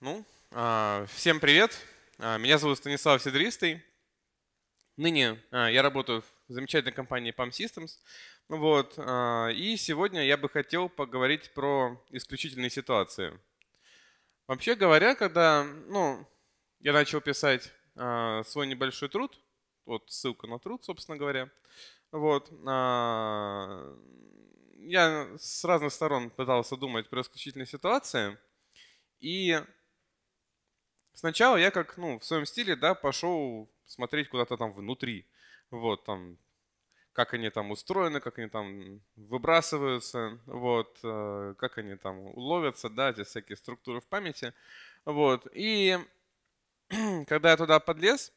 Ну, а, всем привет. А, меня зовут Станислав Сидристый. Ныне а, я работаю в замечательной компании Palm Systems. Вот. И сегодня я бы хотел поговорить про исключительные ситуации. Вообще говоря, когда ну, я начал писать свой небольшой труд, вот ссылка на труд, собственно говоря, вот, я с разных сторон пытался думать про исключительные ситуации – и Сначала я как, ну, в своем стиле, да, пошел смотреть куда-то там внутри. Вот, там, как они там устроены, как они там выбрасываются, вот, э, как они там ловятся, да, эти всякие структуры в памяти. Вот, и когда я туда подлез,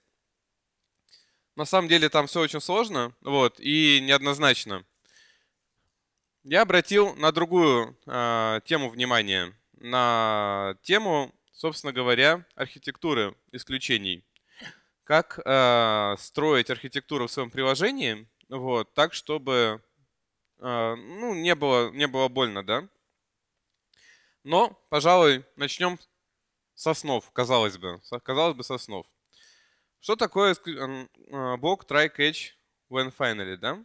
на самом деле там все очень сложно, вот, и неоднозначно. Я обратил на другую э, тему внимание, на тему собственно говоря, архитектуры исключений. Как э, строить архитектуру в своем приложении, вот, так, чтобы э, ну, не, было, не было больно, да. Но, пожалуй, начнем с основ, казалось бы. Казалось бы, с основ. Что такое блок try, catch, when finally, да?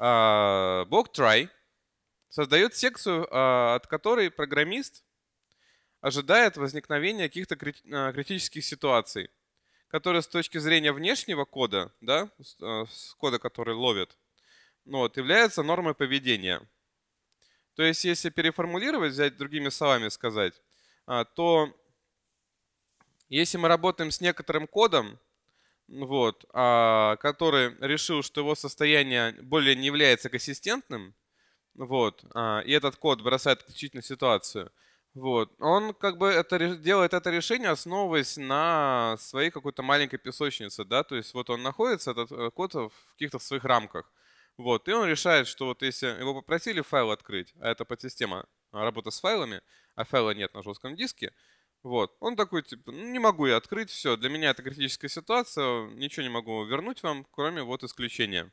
А, блок try создает секцию, от которой программист ожидает возникновения каких-то э, критических ситуаций, которые с точки зрения внешнего кода, да, э, кода, который ловит, ну вот, являются нормой поведения. То есть, если переформулировать, взять другими словами сказать, а, то если мы работаем с некоторым кодом, вот, а, который решил, что его состояние более не является консистентным, вот, а, и этот код бросает исключительно ситуацию – вот. Он как бы это, делает это решение, основываясь на своей какой-то маленькой песочнице, да, то есть вот он находится, этот э, код, в каких-то своих рамках. Вот, и он решает, что вот если его попросили файл открыть, а это подсистема а, работа с файлами, а файла нет на жестком диске, вот, он такой, типа, ну, не могу я открыть, все, для меня это критическая ситуация, ничего не могу вернуть вам, кроме вот исключения.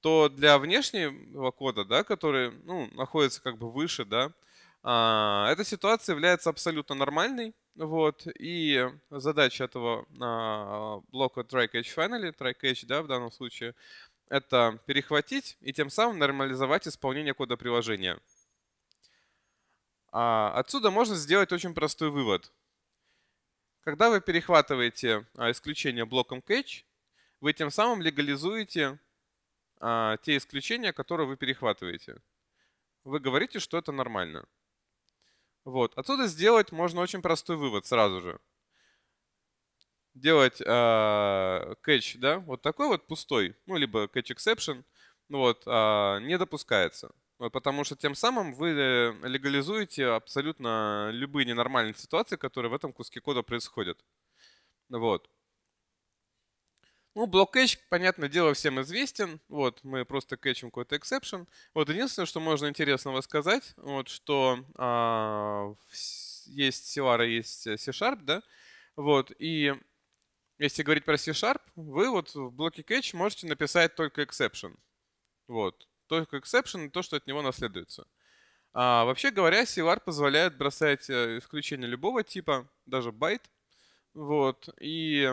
То для внешнего кода, да, который, ну, находится как бы выше, да, а, эта ситуация является абсолютно нормальной. Вот, и задача этого а, блока try catch finally, try catch, да, в данном случае, это перехватить и тем самым нормализовать исполнение кода приложения. А отсюда можно сделать очень простой вывод. Когда вы перехватываете а, исключение блоком catch, вы тем самым легализуете те исключения, которые вы перехватываете. Вы говорите, что это нормально. Вот. Отсюда сделать можно очень простой вывод сразу же. Делать э, кэч, да, вот такой вот пустой, ну, либо catch exception, ну вот, э, не допускается. Вот, потому что тем самым вы э, легализуете абсолютно любые ненормальные ситуации, которые в этом куске кода происходят. Вот. Ну, блок кэч, понятное дело, всем известен. Вот, мы просто кэчим какой-то эксепшн. Вот, единственное, что можно интересного сказать, вот, что а, есть Силара, есть э, C-Sharp, да? Вот, и если говорить про C-Sharp, вы вот в блоке кэч можете написать только exception. Вот, только exception и то, что от него наследуется. А, вообще говоря, CLR позволяет бросать э, исключение любого типа, даже байт. Вот, и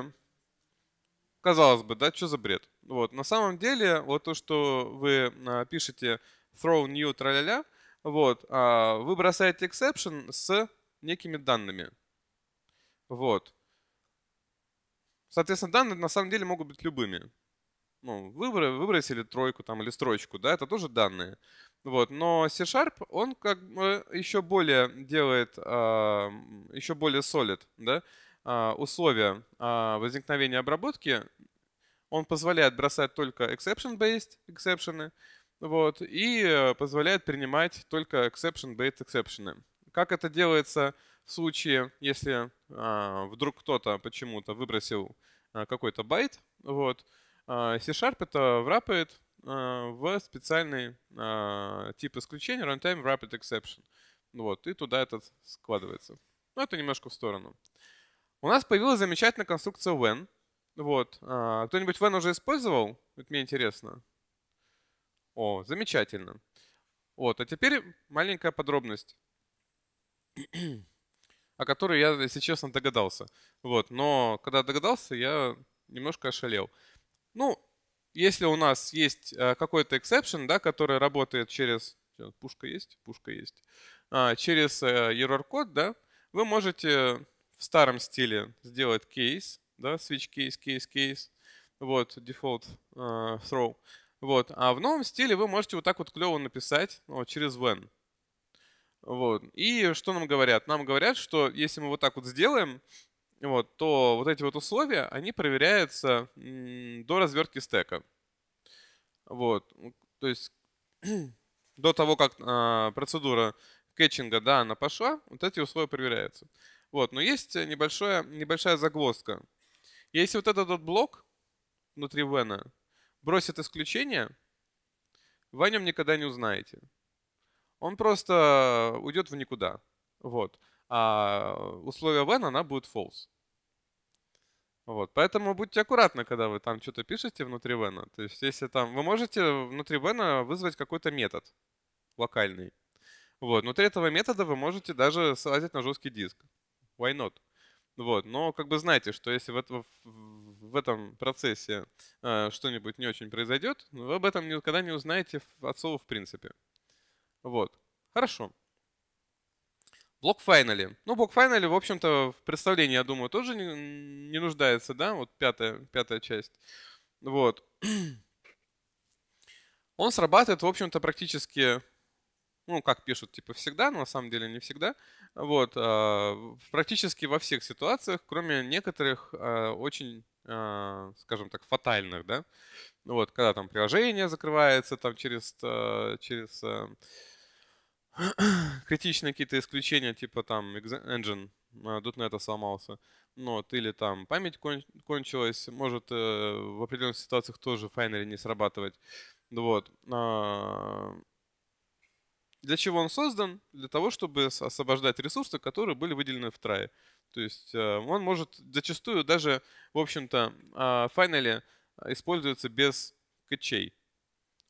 Казалось бы, да, что за бред? Вот, на самом деле, вот то, что вы а, пишете throw new траля вот, а, вы бросаете exception с некими данными. Вот. Соответственно, данные на самом деле могут быть любыми. Ну, выбрали, выбросили тройку там или строчку, да, это тоже данные. Вот, но C-Sharp, он как бы еще более делает, а, еще более solid, да, а, условия а, возникновения обработки, он позволяет бросать только exception-based эксепшены, вот, и э, позволяет принимать только exception-based эксепшены. Как это делается в случае, если а, вдруг кто-то почему-то выбросил какой-то байт, вот, C-Sharp это врапает в специальный тип исключения runtime rapid exception. Вот, и туда этот складывается. Но это немножко в сторону. У нас появилась замечательная конструкция when. Вот. А, кто-нибудь when уже использовал? Это мне интересно. О, замечательно. Вот, а теперь маленькая подробность, о которой я, если честно, догадался. Вот, но когда догадался, я немножко ошалел. Ну, если у нас есть э, какой-то exception, да, который работает через... Пушка есть? Пушка есть. А, через э, error-код, да, вы можете в старом стиле сделать кейс, да, switch case case case вот, default uh, э, throw. Вот. А в новом стиле вы можете вот так вот клево написать ну, вот, через when. Вот. И что нам говорят? Нам говорят, что если мы вот так вот сделаем, вот, то вот эти вот условия, они проверяются до развертки стека. Вот. То есть до того, как э, процедура кетчинга, да, она пошла, вот эти условия проверяются. Вот, но есть э, небольшое, небольшая загвоздка. Если вот этот вот блок внутри Вена бросит исключение, вы о нем никогда не узнаете. Он просто уйдет в никуда. Вот. А условие when она будет false. Вот. Поэтому будьте аккуратны, когда вы там что-то пишете внутри when. То есть, если там... Вы можете внутри when вызвать какой-то метод локальный. Вот. Внутри этого метода вы можете даже слазить на жесткий диск why not? Вот, но как бы знаете, что если в, это, в этом процессе э, что-нибудь не очень произойдет, ну, вы об этом никогда не узнаете от слова в принципе. Вот, хорошо. Блок Finally. Ну, блок Finally, в общем-то, в представлении, я думаю, тоже не, не нуждается, да, вот пятая, пятая часть. Вот. Он срабатывает, в общем-то, практически ну, как пишут, типа всегда, но на самом деле не всегда. Вот, а, практически во всех ситуациях, кроме некоторых а, очень, а, скажем так, фатальных, да. Вот, когда там приложение закрывается там через, через критичные какие-то исключения, типа там engine на это сломался, ну, вот, или там память кон- кончилась, может э, в определенных ситуациях тоже Finery не срабатывать. Вот для чего он создан? Для того, чтобы освобождать ресурсы, которые были выделены в трае. То есть э, он может зачастую даже, в общем-то, в а, файнале а, используется без кэчей.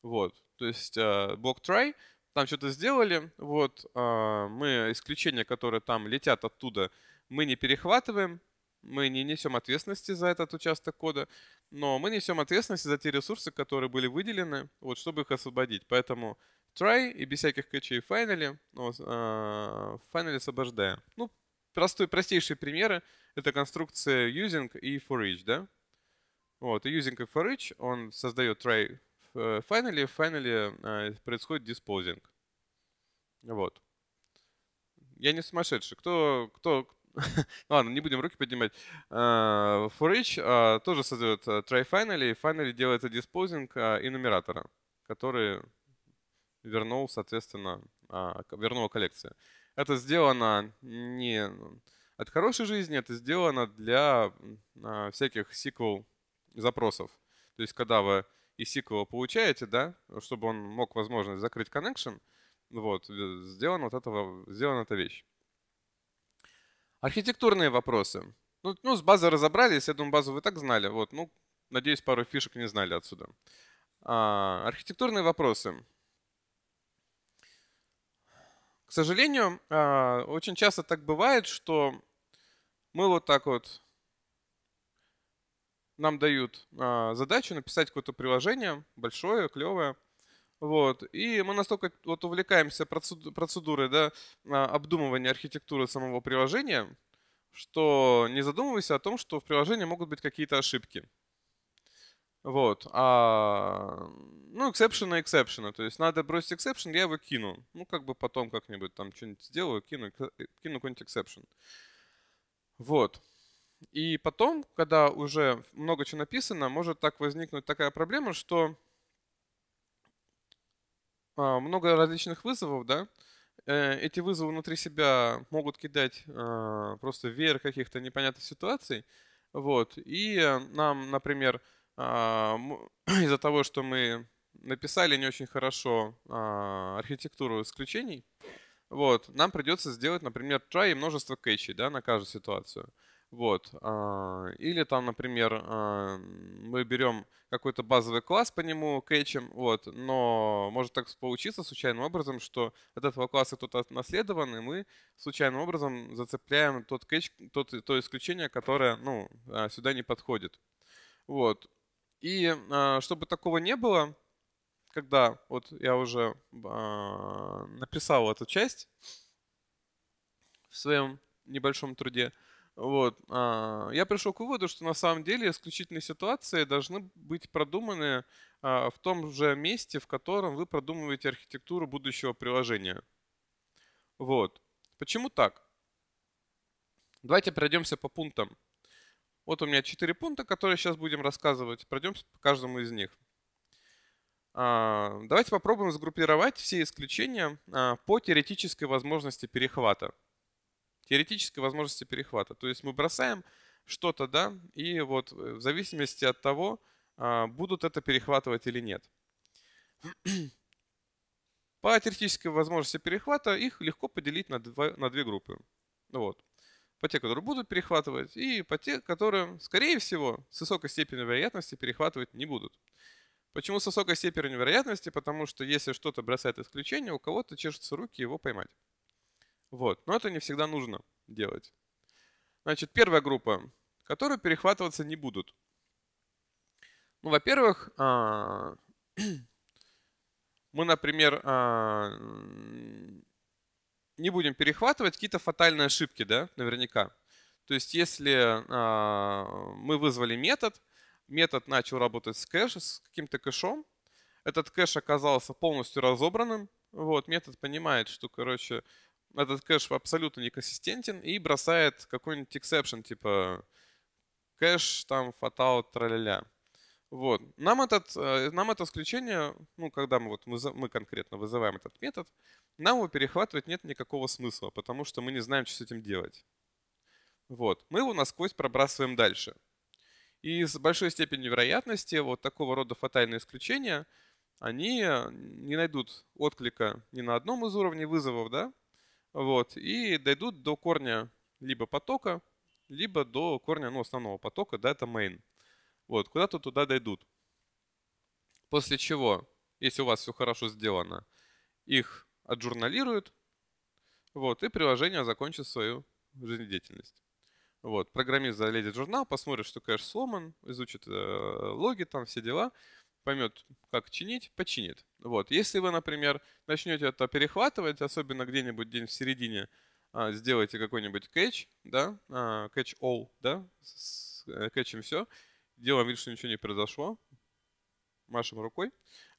Вот. То есть э, блок try, там что-то сделали, вот, а, мы исключения, которые там летят оттуда, мы не перехватываем, мы не несем ответственности за этот участок кода, но мы несем ответственность за те ресурсы, которые были выделены, вот, чтобы их освободить. Поэтому try и без всяких ключей finally, ну, uh, finally освобождая. Ну, простой, простейшие примеры — это конструкция using и for each, да? Вот, и using и for each, он создает try finally, finally э, а, происходит disposing. Вот. Я не сумасшедший. Кто, кто, Ладно, не будем руки поднимать. А, for each uh, тоже создает э, try finally, и finally делается disposing uh, и нумератора, которые вернул, соответственно, а, вернула коллекция. Это сделано не от хорошей жизни, это сделано для а, всяких сиквел запросов. То есть, когда вы из сиквела получаете, да, чтобы он мог возможность закрыть connection, вот, э, сделана вот этого, сделана эта вещь. Архитектурные вопросы. Ну, ну, с базой разобрались, я думаю, базу вы так знали. Вот, ну, надеюсь, пару фишек не знали отсюда. А, архитектурные вопросы. К сожалению, а, очень часто так бывает, что мы вот так вот, нам дают а, задачу написать какое-то приложение большое, клевое, вот. И мы настолько вот увлекаемся процедурой да, а, обдумывания архитектуры самого приложения, что не задумывайся о том, что в приложении могут быть какие-то ошибки. Вот. А, ну, эксепшена эксепшена. То есть надо бросить эксепшн, я его кину. Ну, как бы потом как-нибудь там что-нибудь сделаю, кину, кину какой-нибудь эксепшн. Вот. И потом, когда уже много чего написано, может так возникнуть такая проблема, что а, много различных вызовов, да, э, эти вызовы внутри себя могут кидать а, просто веер каких-то непонятных ситуаций, вот, и э, нам, например, а, из-за того, что мы написали не очень хорошо а, архитектуру исключений, вот, нам придется сделать, например, try и множество кэчей да, на каждую ситуацию. Вот. А, или там, например, мы берем какой-то базовый класс по нему, кетчем, вот, но может так получиться случайным образом, что от этого класса кто-то наследован, и мы случайным образом зацепляем тот кетч, тот, то исключение, которое ну, сюда не подходит. Вот. И а, чтобы такого не было, когда вот я уже а, написал эту часть в своем небольшом труде, вот, а, я пришел к выводу, что на самом деле исключительные ситуации должны быть продуманы в том же месте, в котором вы продумываете архитектуру будущего приложения. Вот. Почему так? Давайте пройдемся по пунктам. Вот у меня четыре пункта, которые сейчас будем рассказывать. Пройдемся по каждому из них. А, давайте попробуем сгруппировать все исключения а, по теоретической возможности перехвата. Теоретической возможности перехвата. То есть мы бросаем что-то, да, и вот э, в зависимости от того, а, будут это перехватывать или нет. По теоретической возможности перехвата их легко поделить на, два, на две группы. Вот по те, которые будут перехватывать, и по те, которые, скорее всего, с высокой степенью вероятности перехватывать не будут. Почему с высокой степенью вероятности? Потому что если что-то бросает исключение, у кого-то чешутся руки его поймать. Вот. Но это не всегда нужно делать. Значит, первая группа, которую перехватываться не будут. Ну, во-первых, а, мы, например, а, не будем перехватывать какие-то фатальные ошибки, да, наверняка. То есть если э, мы вызвали метод, метод начал работать с кэшем, с каким-то кэшом, этот кэш оказался полностью разобранным, вот, метод понимает, что, короче, этот кэш абсолютно неконсистентен и бросает какой-нибудь exception, типа кэш, там, фатал, траля-ля. Вот. Нам, этот, э, нам это исключение, ну, когда мы, вот, мы, мы конкретно вызываем этот метод, нам его перехватывать нет никакого смысла, потому что мы не знаем, что с этим делать. Вот. Мы его насквозь пробрасываем дальше. И с большой степенью вероятности вот такого рода фатальные исключения, они не найдут отклика ни на одном из уровней вызовов, да, вот, и дойдут до корня либо потока, либо до корня ну, основного потока, да, это main. Вот, куда-то туда дойдут. После чего, если у вас все хорошо сделано, их отжурналируют, вот, и приложение закончит свою жизнедеятельность. Вот, программист залезет в журнал, посмотрит, что кэш сломан, изучит э, логи, там все дела, поймет, как чинить, починит. Вот, если вы, например, начнете это перехватывать, особенно где-нибудь день в середине, а, сделайте какой-нибудь кэч, да, а, catch all, да, с, э, кэчем все, делаем вид, что ничего не произошло, машем рукой,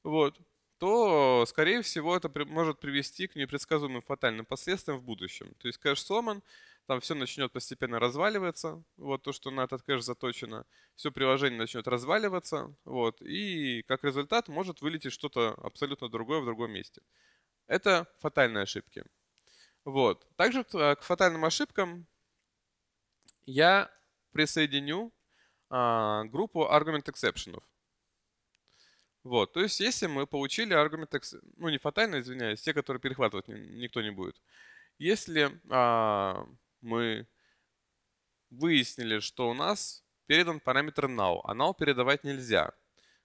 вот, то, скорее всего, это при, может привести к непредсказуемым фатальным последствиям в будущем. То есть кэш сломан, там все начнет постепенно разваливаться, вот то, что на этот кэш заточено, все приложение начнет разваливаться, вот, и как результат может вылететь что-то абсолютно другое в другом месте. Это фатальные ошибки. Вот. Также к э, фатальным ошибкам я присоединю а, группу argument exceptions. Вот, то есть если мы получили аргумент, ну не фатально, извиняюсь, те, которые перехватывать никто не будет. Если а, мы выяснили, что у нас передан параметр null, а null передавать нельзя,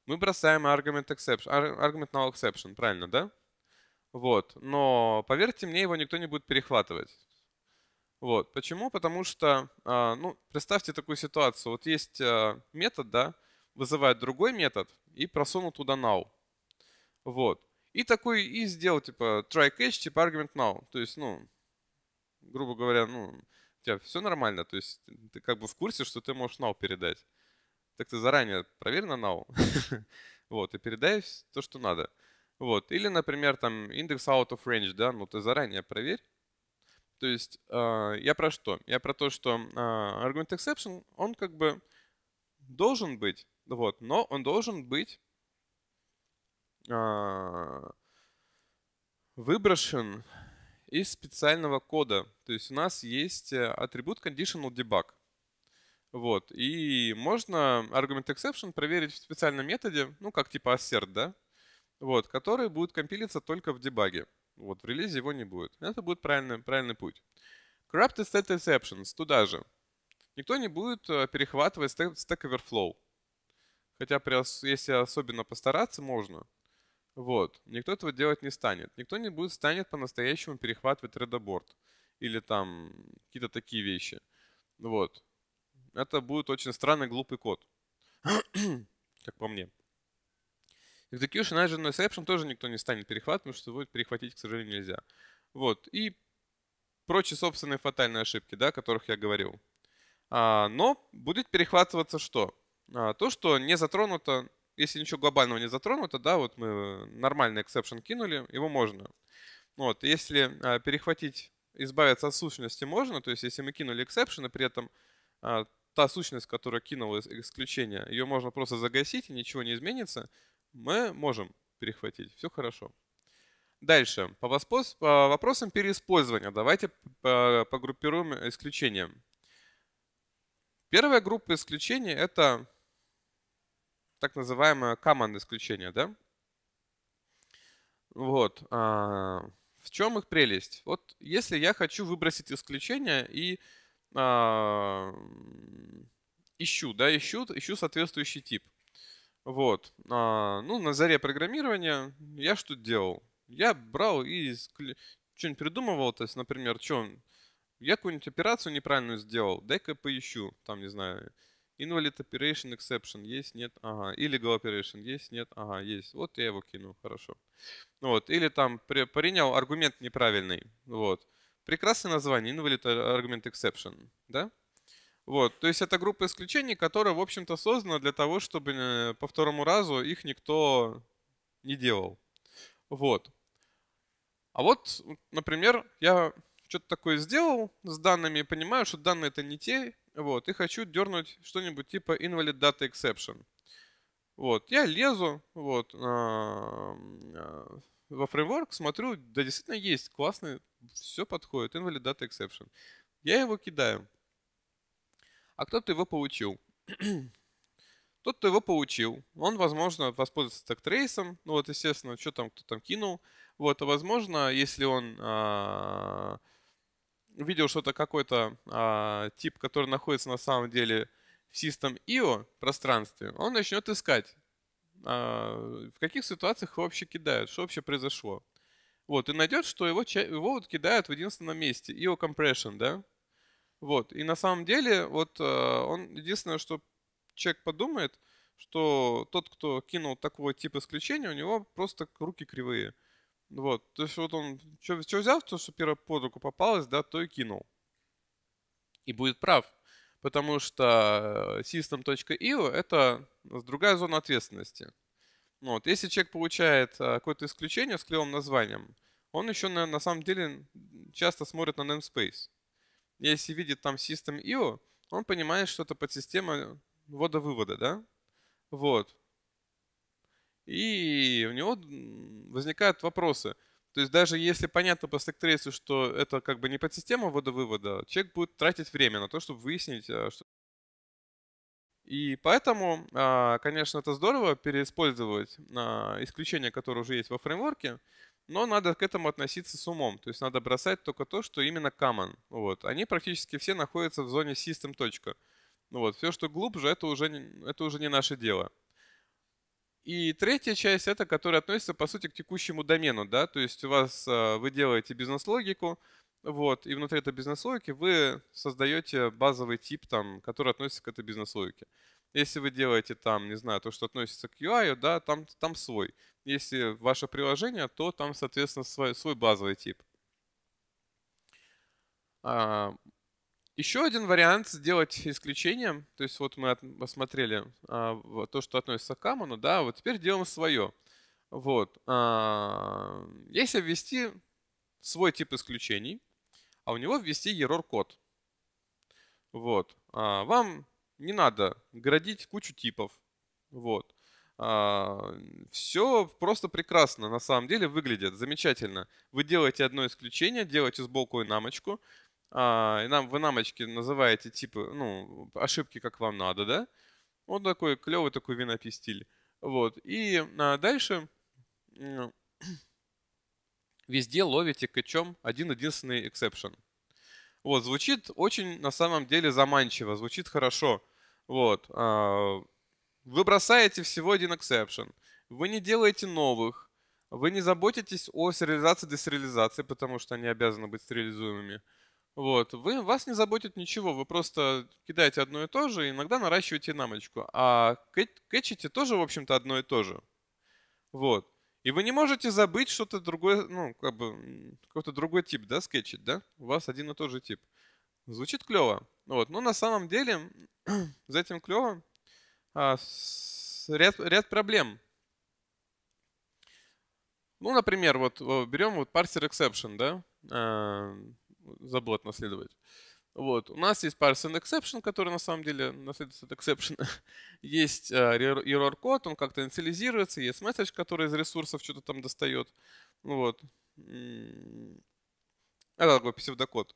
мы бросаем argument, exception, argument null exception, правильно, да? Вот, но поверьте мне, его никто не будет перехватывать. Вот. Почему? Потому что, а, ну, представьте такую ситуацию. Вот есть а, метод, да, вызывает другой метод и просунул туда now. Вот. И такой, и сделал, типа, try catch, типа argument now. То есть, ну, грубо говоря, ну, у тебя все нормально. То есть, ты как бы в курсе, что ты можешь now передать. Так ты заранее проверь на now. вот, и передай то, что надо. Вот. Или, например, там, index out of range, да, ну, ты заранее проверь то есть а, я про что? Я про то, что argument а, exception, он как бы должен быть, вот, но он должен быть а, выброшен из специального кода. То есть у нас есть э, атрибут conditional debug. Вот. И можно argument exception проверить в специальном методе, ну, как типа assert, да? Вот, который будет компилиться только в дебаге. Вот в релизе его не будет. Это будет правильный, правильный путь. Corrupted State Exceptions туда же. Никто не будет э, перехватывать Stack, stack Overflow. Хотя при, если особенно постараться, можно. Вот. Никто этого делать не станет. Никто не будет станет по-настоящему перехватывать редоборд. Или там какие-то такие вещи. Вот. Это будет очень странный, глупый код. как по мне. Execution, Agile, Exception тоже никто не станет перехватывать, потому что его перехватить, к сожалению, нельзя. Вот. И прочие собственные фатальные ошибки, да, о которых я говорил. А, но будет перехватываться что? А, то, что не затронуто, если ничего глобального не затронуто, да, вот мы э, нормальный эксепшн кинули, его можно. Вот, если а, перехватить, избавиться от сущности можно, то есть если мы кинули эксепшн, и при этом а, та сущность, которая кинула исключение, ее можно просто загасить, и ничего не изменится, мы можем перехватить. Все хорошо. Дальше. По, воспос... по вопросам переиспользования давайте погруппируем исключения. Первая группа исключений – это так называемое command исключение. Да? Вот. А, в чем их прелесть? Вот если я хочу выбросить исключение и а, ищу, да, ищу, ищу соответствующий тип – вот. А, ну, на заре программирования я что делал? Я брал и что-нибудь придумывал, то есть, например, что, я какую-нибудь операцию неправильную сделал, дай-ка поищу, там, не знаю, Invalid Operation Exception есть, нет, ага. Illegal Operation есть, нет, ага, есть. Вот я его кину, хорошо. Вот. Или там при, принял аргумент неправильный. Вот. Прекрасное название, Invalid Argument э, Exception, да? Вот, то есть это группа исключений, которая, в общем-то, создана для того, чтобы э, по второму разу их никто не делал. Вот. А вот, например, я что-то такое сделал с данными, понимаю, что данные это не те, вот, и хочу дернуть что-нибудь типа invalid data exception. Вот, я лезу, вот, а, а, во фреймворк, смотрю, да, действительно есть классный, все подходит, invalid data exception. Я его кидаю а кто-то его получил. Тот, кто его получил, он, возможно, воспользуется так трейсом, ну вот, естественно, что там кто там кинул, вот, а возможно, если он а, видел что-то, какой-то а, тип, который находится на самом деле в System IO пространстве, он начнет искать, а, в каких ситуациях его вообще кидают, что вообще произошло. Вот, и найдет, что его, его вот кидают в единственном месте, IO compression, да, вот. И на самом деле, вот э, он единственное, что человек подумает, что тот, кто кинул такого типа исключения, у него просто руки кривые. Вот. То есть вот он что, что взял, то, что первое под руку попалось, да, то и кинул. И будет прав. Потому что э, system.io — это другая зона ответственности. Вот. Если человек получает э, какое-то исключение с клевым названием, он еще на, на самом деле часто смотрит на namespace если видит там System IO, он понимает, что это подсистема ввода-вывода, да? Вот. И у него возникают вопросы. То есть даже если понятно по стектрейсу, что это как бы не подсистема ввода-вывода, человек будет тратить время на то, чтобы выяснить, а, что... И поэтому, а, конечно, это здорово переиспользовать а, исключения, которые уже есть во фреймворке, но надо к этому относиться с умом. То есть надо бросать только то, что именно common. Вот. Они практически все находятся в зоне system. Ну вот, все, что глубже, это уже, это уже не наше дело. И третья часть, это которая относится, по сути, к текущему домену, да, то есть у вас, а, вы делаете бизнес-логику, вот, и внутри этой бизнес-логики вы создаете базовый тип, там, который относится к этой бизнес-логике. Если вы делаете там, не знаю, то, что относится к UI, да, там, там свой. Если ваше приложение, то там, соответственно, свой, свой базовый тип. А, еще один вариант сделать исключение. То есть вот мы осмотрели а, то, что относится к Каману, да, вот теперь делаем свое. Вот. А, если ввести свой тип исключений, а у него ввести error код. Вот. А вам не надо градить кучу типов. Вот. А, все просто прекрасно, на самом деле выглядит замечательно. Вы делаете одно исключение, делаете сбоку и намочку, а, и нам в намочки называете типы, ну ошибки как вам надо, да? Вот такой клевый такой винопий стиль, вот. И а дальше везде ловите кэчом один единственный эксепшн. Вот звучит очень на самом деле заманчиво, звучит хорошо. Вот. А, вы бросаете всего один эксепшн. Вы не делаете новых. Вы не заботитесь о сериализации десериализации, потому что они обязаны быть стерилизуемыми. Вот. Вы, вас не заботит ничего, вы просто кидаете одно и то же, иногда наращиваете намочку. А кэчите тоже, в общем-то, одно и то же. Вот. И вы не можете забыть что-то другое, ну, как бы, какой-то другой тип, да, скетчить, да? У вас один и тот же тип. Звучит клево. Вот. Но ну, на самом деле за этим клево а, с, ряд, ряд проблем. Ну, например, вот берем вот парсер exception, да, а, забыл это наследовать. Вот, у нас есть parser exception, который на самом деле наследуется от exception. есть а, error код, он как-то инициализируется, есть message, который из ресурсов что-то там достает. Вот. Это такой псевдокод.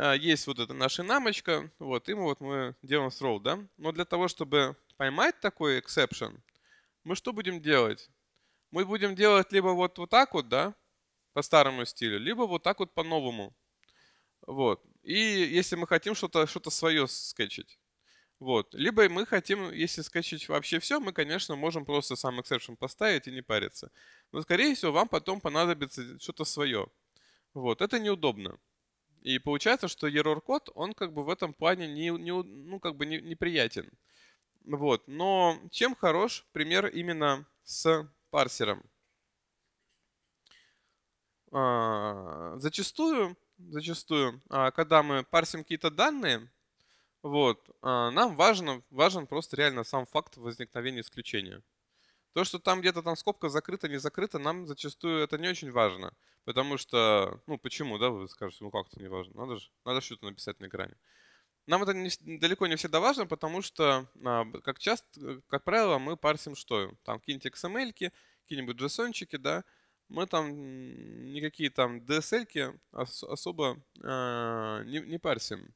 А, есть вот эта наша намочка, вот, и мы, вот мы делаем throw, да? Но для того, чтобы поймать такой exception, мы что будем делать? Мы будем делать либо вот, вот так вот, да, по старому стилю, либо вот так вот по-новому. Вот. И если мы хотим что-то что, -то, что -то свое скетчить. Вот. Либо мы хотим, если скачать вообще все, мы, конечно, можем просто сам exception поставить и не париться. Но, скорее всего, вам потом понадобится что-то свое. Вот. Это неудобно. И получается, что error код, он как бы в этом плане не, не, ну, как бы не, неприятен. Вот. Но чем хорош пример именно с парсером? А, зачастую, зачастую, а, когда мы парсим какие-то данные, вот, а, нам важно, важен просто реально сам факт возникновения исключения. То, что там где-то там скобка закрыта, не закрыта, нам зачастую это не очень важно. Потому что, ну почему, да, вы скажете, ну как-то не важно. Надо же, надо что-то написать на экране. Нам это не, далеко не всегда важно, потому что, а, как часто, э, как правило, мы парсим что? Там какие-нибудь XML, какие-нибудь json да, мы там никакие там DSL ос особо э, не, не парсим.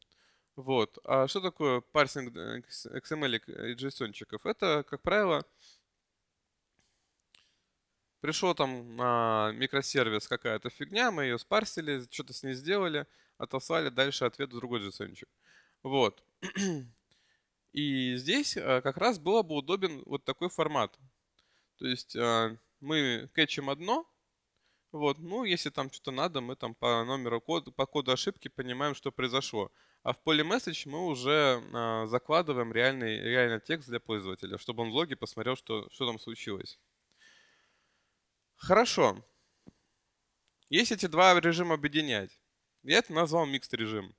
Вот. А что такое парсинг э, XML и JSON? -чиков? Это, как правило, Пришел там а, микросервис, какая-то фигня, мы ее спарсили, что-то с ней сделали, отослали дальше ответ в другой JSON. Вот. И здесь а, как раз было бы удобен вот такой формат. То есть а, мы кэчим одно, вот, ну, если там что-то надо, мы там по номеру кода, по коду ошибки понимаем, что произошло. А в поле message мы уже э, закладываем реальный, реальный текст для пользователя, чтобы он в логе посмотрел, что, что там случилось. Хорошо. Если эти два режима объединять, я это назвал микст режим.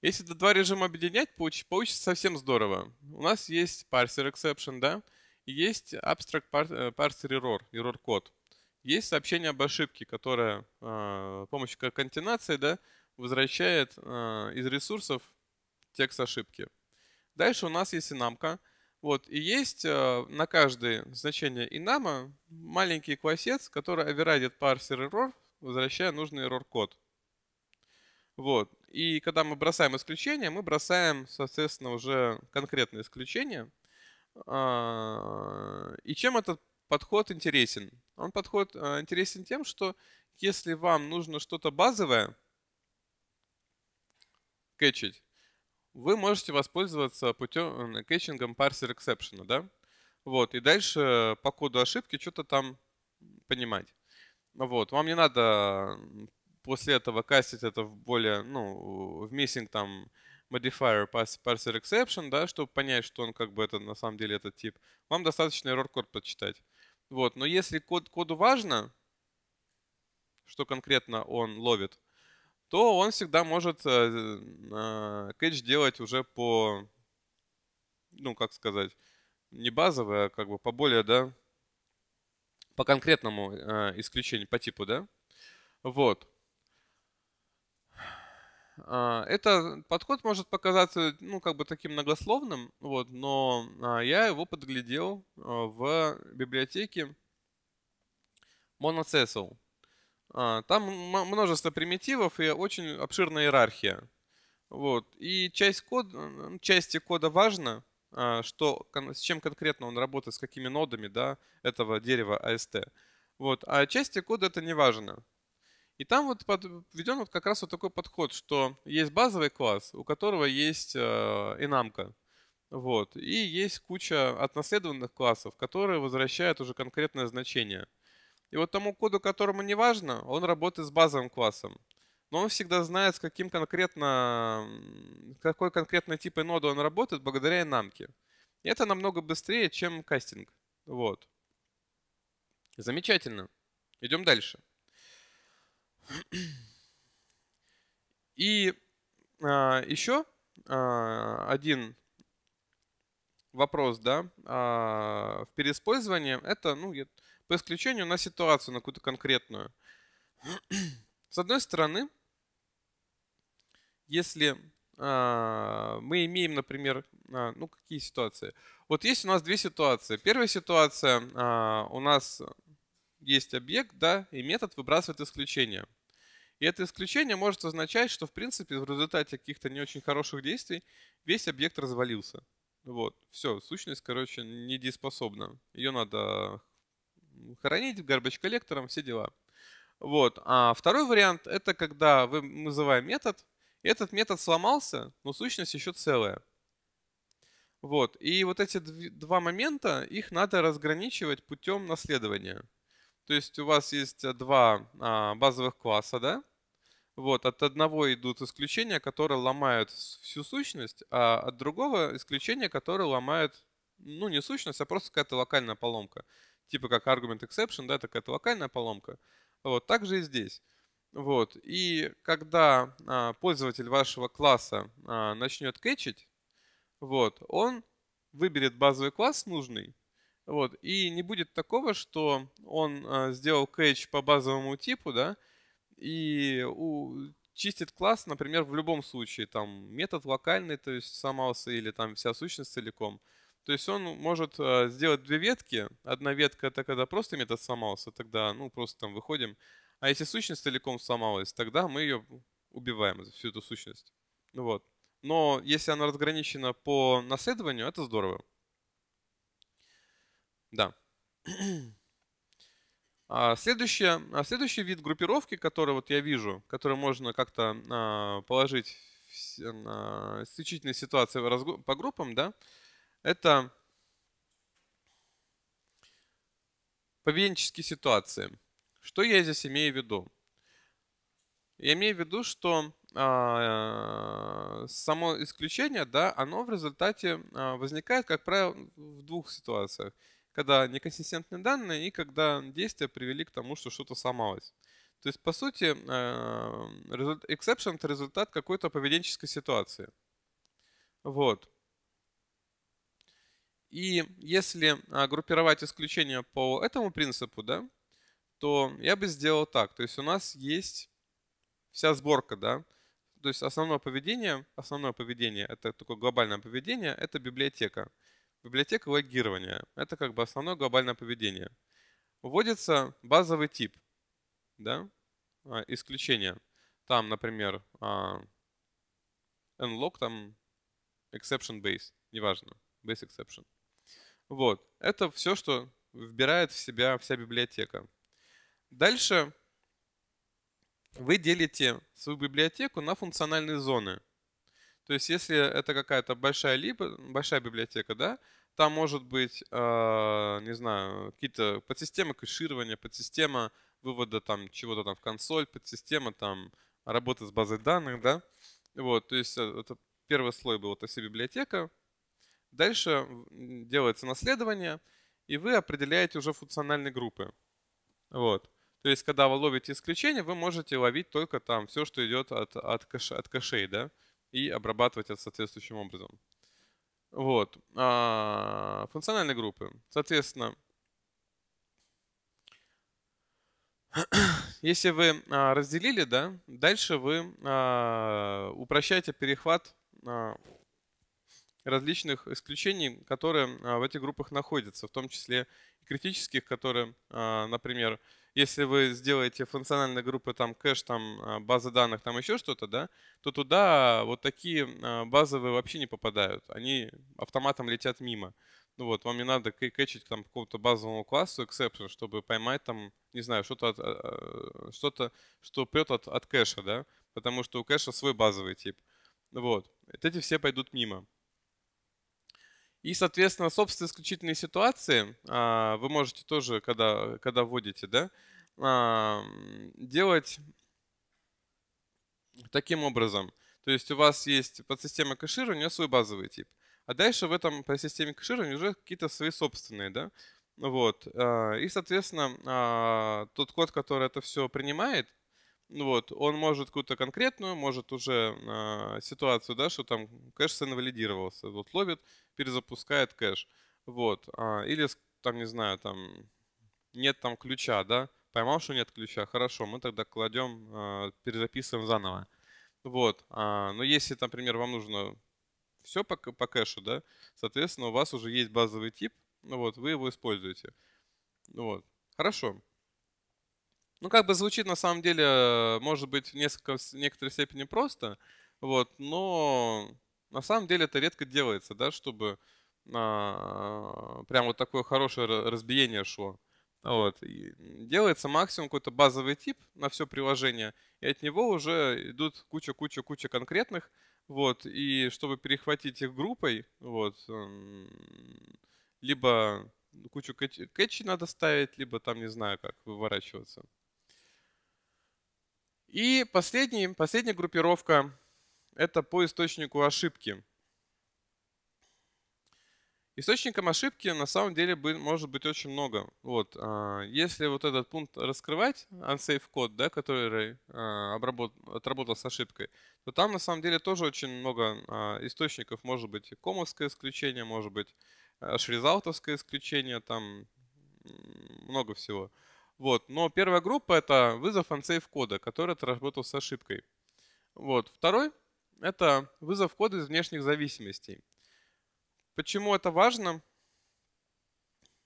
Если эти два режима объединять, получ, получится совсем здорово. У нас есть parser exception, да, и есть abstract parser э, error, error код. Есть сообщение об ошибке, которое э, помощью континации, да, возвращает э, из ресурсов текст ошибки. Дальше у нас есть инамка. Вот, и есть э, на каждое значение инама маленький квасец, который оверайдит парсер error, возвращая нужный error-код. Вот. И когда мы бросаем исключение, мы бросаем, соответственно, уже конкретное исключение. А, и чем этот подход интересен? Он подход а, интересен тем, что если вам нужно что-то базовое кэчить, вы можете воспользоваться путем кетчингом парсер эксепшена, да? Вот, и дальше э, по коду ошибки что-то там понимать. Вот, вам не надо после этого кастить это в более, ну, в missing там modifier parser exception, да, чтобы понять, что он как бы это на самом деле этот тип. Вам достаточно error код почитать. Вот, но если код, коду важно, что конкретно он ловит, то он всегда может э, кэч делать уже по, ну, как сказать, не базовое, а как бы по более, да, по конкретному э, исключению, по типу, да. Вот. А, это подход может показаться, ну, как бы таким многословным, вот, но а, я его подглядел э, в библиотеке MonoCSL. А, там множество примитивов и очень обширная иерархия. Вот. И часть кода, части кода важно, а, что, с чем конкретно он работает, с какими нодами да, этого дерева AST. А вот. А части кода это не важно. И там вот введен вот как раз вот такой подход, что есть базовый класс, у которого есть инамка. Вот. И есть куча отнаследованных классов, которые возвращают уже конкретное значение – и вот тому коду, которому не важно, он работает с базовым классом. Но он всегда знает, с каким конкретно, какой конкретно типой ноды он работает благодаря инамке. И это намного быстрее, чем кастинг. Вот. Замечательно. Идем дальше. И а, еще а, один вопрос, да, а, в переиспользовании. Это, ну, я по исключению на ситуацию, на какую-то конкретную. С одной стороны, если э, мы имеем, например, э, ну какие ситуации? Вот есть у нас две ситуации. Первая ситуация, э, у нас есть объект, да, и метод выбрасывает исключение. И это исключение может означать, что в принципе в результате каких-то не очень хороших действий весь объект развалился. Вот, все, сущность, короче, недееспособна. Ее надо хоронить, garbage коллектором, все дела. Вот. А второй вариант — это когда вы вызываем метод, и этот метод сломался, но сущность еще целая. Вот. И вот эти два момента, их надо разграничивать путем наследования. То есть у вас есть э, два а, базовых класса, да? Вот, от одного идут исключения, которые ломают всю сущность, а от другого исключения, которые ломают, ну, не сущность, а просто какая-то локальная поломка типа как argument exception, да, такая-то локальная поломка. Вот, так же и здесь. Вот, и когда а, пользователь вашего класса а, начнет кетчить, вот, он выберет базовый класс нужный, вот, и не будет такого, что он а, сделал кетч по базовому типу, да, и у, чистит класс, например, в любом случае, там метод локальный, то есть сам или там вся сущность целиком – то есть он может э, сделать две ветки. Одна ветка это когда просто метод сломался, тогда ну просто там выходим. А если сущность целиком сломалась, тогда мы ее убиваем, всю эту сущность. Вот. Но если она разграничена по наследованию, это здорово. Да. А следующее, а следующий вид группировки, который вот я вижу, который можно как-то а, положить в, а, исключительно ситуации по группам, да, это поведенческие ситуации. Что я здесь имею в виду? Я имею в виду, что а, само исключение, да, оно в результате а, возникает, как правило, в двух ситуациях. Когда неконсистентные данные и когда действия привели к тому, что что-то сломалось. То есть, по сути, э, exception – это результат какой-то поведенческой ситуации. Вот. И если а, группировать исключения по этому принципу, да, то я бы сделал так. То есть у нас есть вся сборка, да. То есть основное поведение, основное поведение, это такое глобальное поведение, это библиотека. Библиотека логирования. Это как бы основное глобальное поведение. Вводится базовый тип, да, а, исключения. Там, например, unlock, а, там exception base, неважно, base exception. Вот. Это все, что вбирает в себя вся библиотека. Дальше вы делите свою библиотеку на функциональные зоны. То есть, если это какая-то большая, либо, большая библиотека, да, там может быть, э, не знаю, какие-то подсистемы кэширования, подсистема вывода там чего-то там в консоль, подсистема там работы с базой данных, да. Вот, то есть э, это первый слой был, это вся библиотека. Дальше делается наследование, и вы определяете уже функциональные группы. Вот. То есть, когда вы ловите исключение, вы можете ловить только там все, что идет от, от, кэш, от кэшей, да, и обрабатывать это соответствующим образом. Вот. А, функциональные группы. Соответственно, если вы а, разделили, да, дальше вы а, упрощаете перехват а, различных исключений, которые а, в этих группах находятся, в том числе и критических, которые, а, например, если вы сделаете функциональные группы, там кэш, там а, базы данных, там еще что-то, да, то туда вот такие базовые вообще не попадают. Они автоматом летят мимо. Ну вот, вам не надо кэчить там какому-то базовому классу exception, чтобы поймать там, не знаю, что-то, что-то, что прет от, от кэша, да, потому что у кэша свой базовый тип. Вот, эти все пойдут мимо. И, соответственно, собственные исключительные ситуации а, вы можете тоже, когда, когда вводите, да, а, делать таким образом. То есть у вас есть подсистема кэширования, у нее свой базовый тип. А дальше в этом по системе кэширования уже какие-то свои собственные, да. Вот. А, и, соответственно, тот код, который это все принимает, ну вот, он может какую-то конкретную, может уже э, ситуацию, да, что там кэш инвалидировался, вот ловит, перезапускает кэш, вот, э, или там, не знаю, там нет там ключа, да, поймал, что нет ключа, хорошо, мы тогда кладем, э, перезаписываем заново, вот, э, но если, например, вам нужно все по, по кэшу, да, соответственно, у вас уже есть базовый тип, ну вот, вы его используете, ну вот, хорошо, ну, как бы звучит на самом деле, может быть, в несколько, в некоторой степени просто, вот, но на самом деле это редко делается, да, чтобы а, прям вот такое хорошее разбиение шло. Вот. И делается максимум какой-то базовый тип на все приложение, и от него уже идут куча-куча-куча конкретных, вот, и чтобы перехватить их группой, вот, эм, либо кучу кэч- кэчей надо ставить, либо там не знаю как выворачиваться. И последний, последняя группировка – это по источнику ошибки. Источником ошибки на самом деле может быть очень много. Вот, а, если вот этот пункт раскрывать, unsafe код, да, который э, обработ, отработал с ошибкой, то там на самом деле тоже очень много а, источников. Может быть комовское исключение, может быть э, шризалтовское исключение, там много всего. Вот. Но первая группа — это вызов unsafe кода, который отработал с ошибкой. Вот. Второй — это вызов кода из внешних зависимостей. Почему это важно?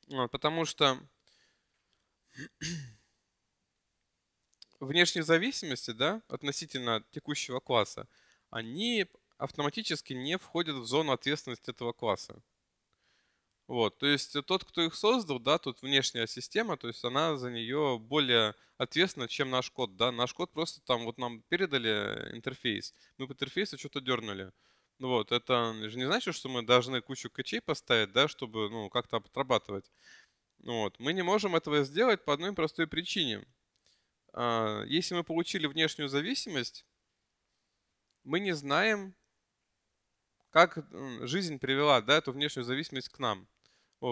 Вот, а, потому что внешние зависимости да, относительно текущего класса, они автоматически не входят в зону ответственности этого класса. Вот, то есть э, тот, кто их создал, да, тут внешняя система, то есть она за нее более ответственна, чем наш код, да. Наш код просто там, вот нам передали интерфейс, мы по интерфейсу что-то дернули. ну Вот, это же не значит, что мы должны кучу кэчей поставить, да, чтобы, ну, как-то отрабатывать. Ну вот, мы не можем этого сделать по одной простой причине. А, если мы получили внешнюю зависимость, мы не знаем, как жизнь привела, да, эту внешнюю зависимость к нам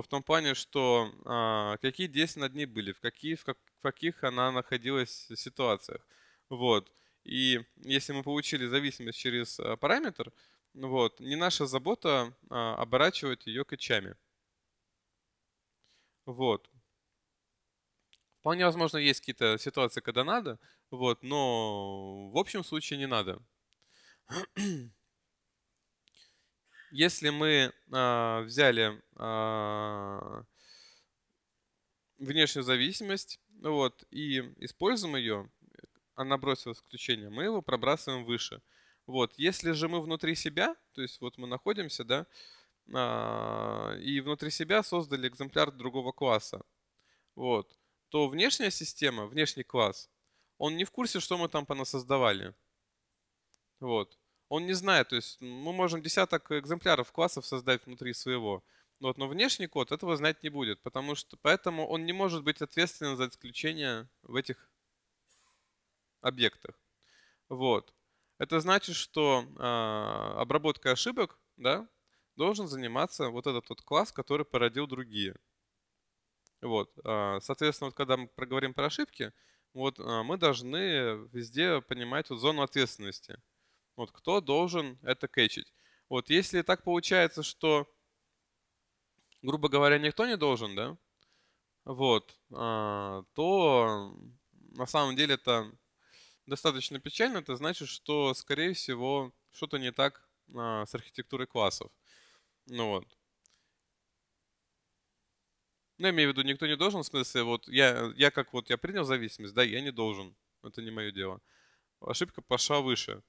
в том плане, что а, какие действия над ней были, в, какие, в, каких она находилась ситуациях. Вот. И если мы получили зависимость через а, параметр, вот, не наша забота а, оборачивать ее кэчами. Вот. Вполне возможно, есть какие-то ситуации, когда надо, вот, но в общем случае не надо если мы э, взяли э, внешнюю зависимость вот, и используем ее, она бросила исключение, мы его пробрасываем выше. Вот, если же мы внутри себя, то есть вот мы находимся, да, э, и внутри себя создали экземпляр другого класса, вот, то внешняя система, внешний класс, он не в курсе, что мы там понасоздавали. Вот он не знает. То есть мы можем десяток экземпляров классов создать внутри своего. Вот, но внешний код этого знать не будет, потому что поэтому он не может быть ответственен за исключение в этих объектах. Вот. Это значит, что э, обработка ошибок, да, должен заниматься вот этот тот класс, который породил другие. Вот, а, соответственно, вот когда мы проговорим про ошибки, вот а, мы должны везде понимать вот зону ответственности. Вот кто должен это кэчить? Вот если так получается, что, грубо говоря, никто не должен, да, вот, а, то на самом деле это достаточно печально. Это значит, что, скорее всего, что-то не так а, с архитектурой классов. Ну вот. Ну, я имею в виду, никто не должен, в смысле, вот я, я как вот, я принял зависимость, да, я не должен, это не мое дело. Ошибка пошла выше.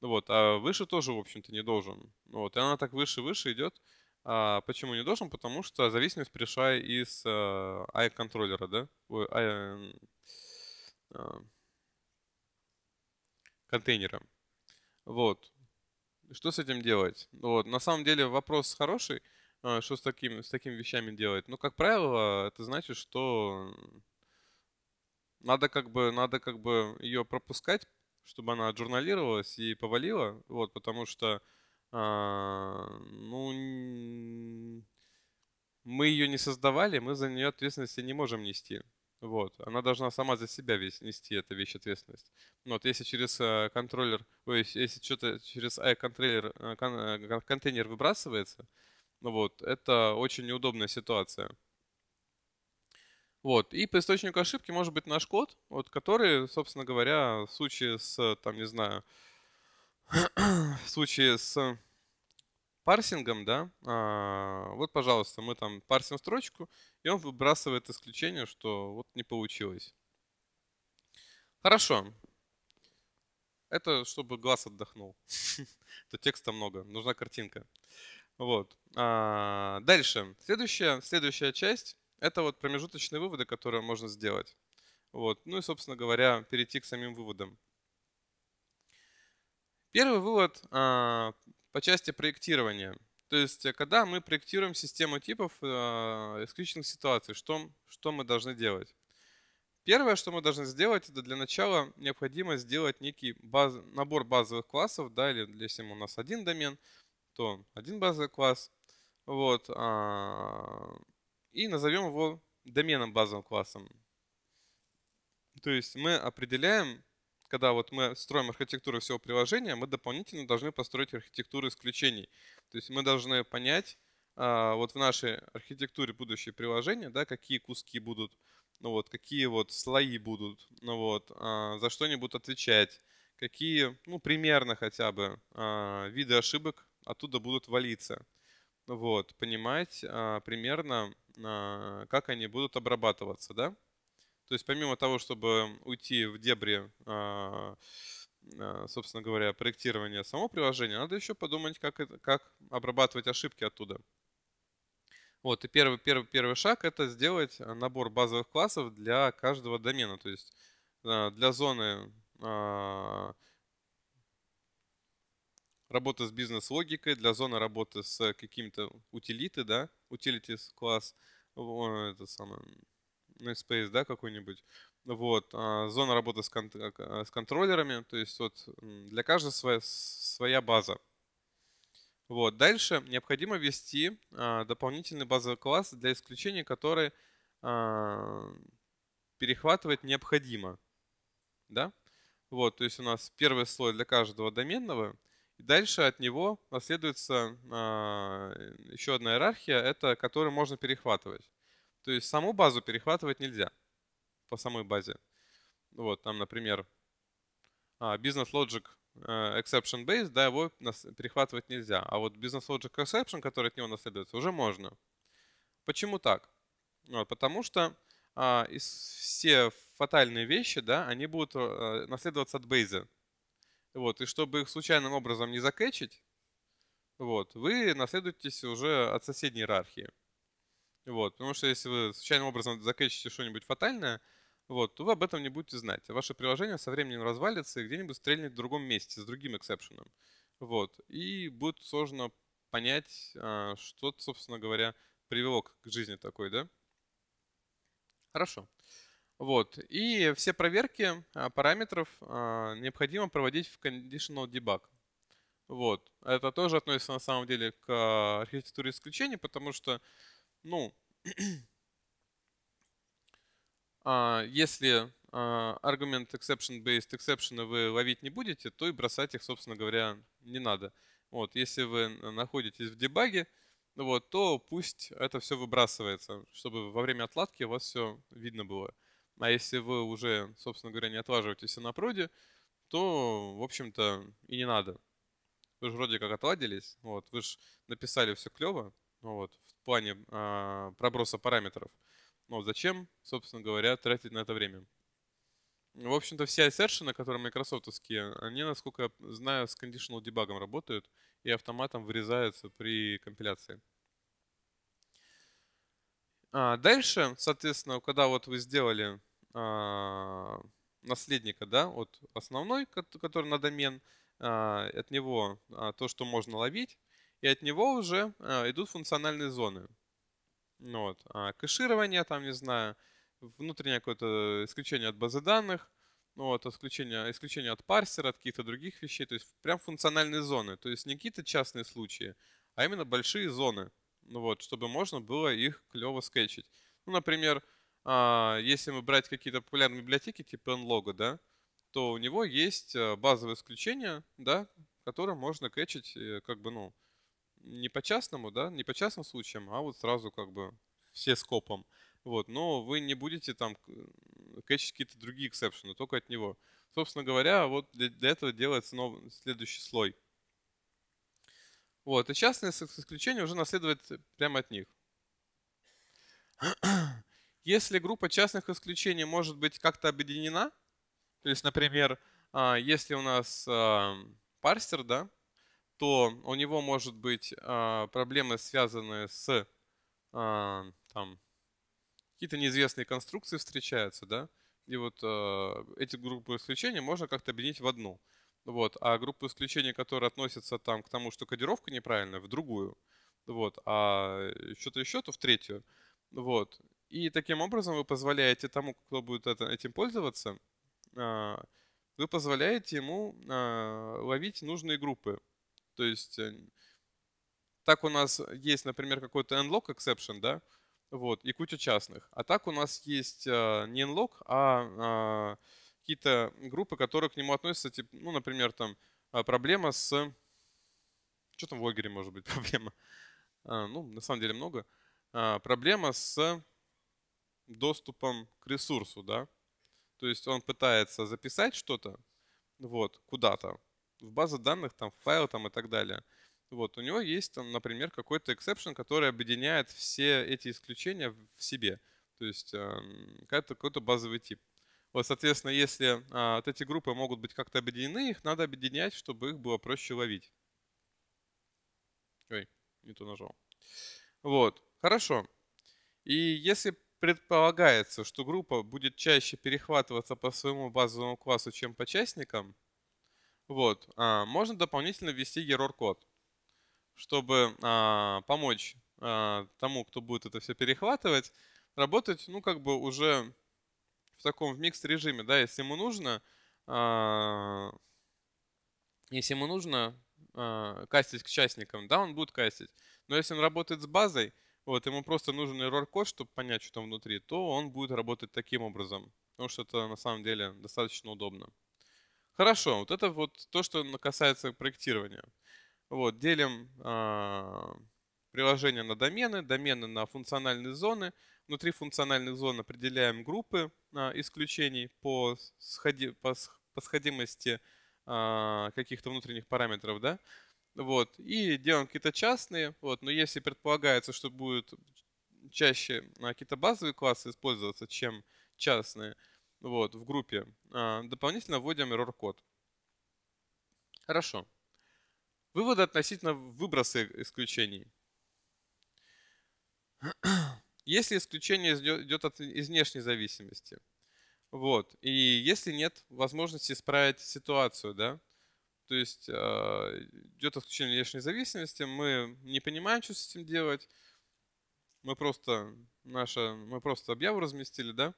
Ну вот, а выше тоже, в общем-то, не должен. Ну вот, и она так выше-выше идет. А почему не должен? Потому что зависимость пришла из э, i-контроллера, да? Ой, I, э, а, контейнера. Вот. Что с этим делать? Ну вот. На самом деле вопрос хороший, а, что с, таким, с такими вещами делать. Но, как правило, это значит, что надо как бы, надо как бы ее пропускать чтобы она журналировалась и повалила, вот, потому что, а, ну, мы ее не создавали, мы за нее ответственности не можем нести. Вот. Она должна сама за себя весь, нести эту вещь ответственность. Ну вот, если через э, контроллер, ой, если что-то через контроллер, э, э, контейнер выбрасывается, ну вот, это очень неудобная ситуация. Вот. И по источнику ошибки может быть наш код, вот, который, собственно говоря, в случае с, там, не знаю, в случае с парсингом, да, а, вот, пожалуйста, мы там парсим строчку, и он выбрасывает исключение, что вот не получилось. Хорошо. Это чтобы глаз отдохнул. То текста много, нужна картинка. Вот. А, дальше. Следующая, следующая часть это вот промежуточные выводы, которые можно сделать. Вот. Ну и, собственно говоря, перейти к самим выводам. Первый вывод а, по части проектирования. То есть, э, когда мы проектируем систему типов а, исключительных ситуаций, что, что мы должны делать? Первое, что мы должны сделать, это для начала необходимо сделать некий баз, набор базовых классов, да, или если у нас один домен, то один базовый класс. Вот, а, и назовем его доменом базовым классом. То есть мы определяем, когда вот мы строим архитектуру всего приложения, мы дополнительно должны построить архитектуру исключений. То есть мы должны понять, а, вот в нашей архитектуре будущее приложения, да, какие куски будут, ну вот, какие вот слои будут, ну вот, а, за что они будут отвечать, какие, ну, примерно хотя бы а, виды ошибок оттуда будут валиться вот, понимать а, примерно, а, как они будут обрабатываться, да? То есть помимо того, чтобы уйти в дебри, а, а, собственно говоря, проектирования самого приложения, надо еще подумать, как, это, как обрабатывать ошибки оттуда. Вот, и первый, первый, первый шаг – это сделать набор базовых классов для каждого домена. То есть а, для зоны а, работа с бизнес-логикой, для зоны работы с каким-то утилиты, да, utilities класс, это самое, space, да, какой-нибудь. Вот, а, зона работы с, кон- э, с контроллерами, то есть вот для каждого своя, своя база. Вот, дальше необходимо ввести а, дополнительный базовый класс для исключения, который а, перехватывать необходимо. Да? Вот, то есть у нас первый слой для каждого доменного – дальше от него наследуется э, а, еще одна иерархия, это которую можно перехватывать. То есть саму базу перехватывать нельзя по самой базе. Вот там, например, бизнес а, logic э, exception base, да, его перехватывать нельзя. А вот бизнес logic exception, который от него наследуется, уже можно. Почему так? Вот, потому что а, из, все фатальные вещи, да, они будут а, наследоваться от бейза. Вот, и чтобы их случайным образом не закэчить, вот, вы наследуетесь уже от соседней иерархии. Вот, потому что если вы случайным образом закэчите что-нибудь фатальное, вот, то вы об этом не будете знать. А ваше приложение со временем развалится и где-нибудь стрельнет в другом месте, с другим эксепшеном. Вот, и будет сложно понять, а, что, собственно говоря, привело к жизни такой, да? Хорошо. Вот. И все проверки а, параметров а, необходимо проводить в conditional debug. Вот. Это тоже относится на самом деле к а, архитектуре исключений, потому что, ну, если аргумент exception-based exception вы ловить не будете, то и бросать их, собственно говоря, не надо. Вот, если вы находитесь в дебаге, вот, то пусть это все выбрасывается, чтобы во время отладки у вас все видно было. А если вы уже, собственно говоря, не отлаживаетесь на пруде, то, в общем-то, и не надо. Вы же вроде как отладились, вот, вы же написали все клево, ну вот, в плане э, проброса параметров. Но ну зачем, собственно говоря, тратить на это время? В общем-то, все ассершены, которые майкрософтовские, они, насколько я знаю, с conditional дебагом работают и автоматом вырезаются при компиляции. А дальше, соответственно, когда вот вы сделали а, наследника, да, от основной, который на домен, а, от него а, то, что можно ловить, и от него уже идут функциональные зоны. Ну вот. кэширование, там, не знаю, внутреннее какое-то исключение от базы данных, ну вот, исключение, исключение от парсера, от каких-то других вещей, то есть прям функциональные зоны, то есть не какие-то частные случаи, а именно большие зоны, ну вот, чтобы можно было их клево скетчить. Ну, например, а, если мы брать какие-то популярные библиотеки типа NLOGO, да, то у него есть э, базовое исключение, да, которым можно кэчить э, как бы, ну, не по частному, да, не по частным случаям, а вот сразу как бы все скопом. Вот, но вы не будете там э, кэчить какие-то другие эксепшены, только от него. Собственно говоря, вот для, этого делается новый, следующий слой. Вот, и частные исключения уже наследует прямо от них. Если группа частных исключений может быть как-то объединена, то есть, например, а, если у нас а, парсер, да, то у него может быть а, проблемы, связанные с там, какие-то неизвестные конструкции встречаются, да, и вот эти группы исключений можно как-то объединить в одну. Вот, а группы исключений, которые относятся там к тому, что кодировка неправильная, в другую. Вот, а э, что-то еще, то в третью. Вот. И таким образом вы позволяете тому, кто будет этим пользоваться, а, вы позволяете ему а, ловить нужные группы. То есть э, так у нас есть, например, какой-то unlock exception, да, вот, и куча частных. А так у нас есть э, не unlock, а, а какие-то группы, которые к нему относятся, типа, ну, например, там проблема с... Что там в логере может быть проблема? Ну, на самом деле много. Проблема с доступом к ресурсу, да. То есть он пытается записать что-то, вот, куда-то, в базу данных, там, в файл там, и так далее. Вот, у него есть, там, например, какой-то exception, который объединяет все эти исключения в себе. То есть э, какой-то базовый тип. Вот, соответственно, если а, вот эти группы могут быть как-то объединены, их надо объединять, чтобы их было проще ловить. Ой, не то нажал. Вот, хорошо. И если предполагается, что группа будет чаще перехватываться по своему базовому классу, чем по частникам, вот, а, можно дополнительно ввести error-код, чтобы а, помочь а, тому, кто будет это все перехватывать, работать, ну, как бы уже в таком в микс режиме, да, если ему нужно, а, если ему нужно а, кастить к частникам, да, он будет кастить. Но если он работает с базой, вот ему просто нужен error-код, чтобы понять, что там внутри, то он будет работать таким образом. Потому что это на самом деле достаточно удобно. Хорошо, вот это вот то, что касается проектирования. Вот, делим э, приложение на домены, домены на функциональные зоны. Внутри функциональных зон определяем группы э, исключений по, сходи, по, по сходимости э, каких-то внутренних параметров. Да? Вот. И делаем какие-то частные. Вот. Но если предполагается, что будет чаще а, какие-то базовые классы использоваться, чем частные, вот, в группе, а, дополнительно вводим error-код. Хорошо. Выводы относительно выброса исключений. Если исключение идет от, из внешней зависимости, вот, и если нет возможности исправить ситуацию, да, то есть а, идет отключение лишней зависимости, мы не понимаем, что с этим делать, мы просто, наша, мы просто объяву разместили, да?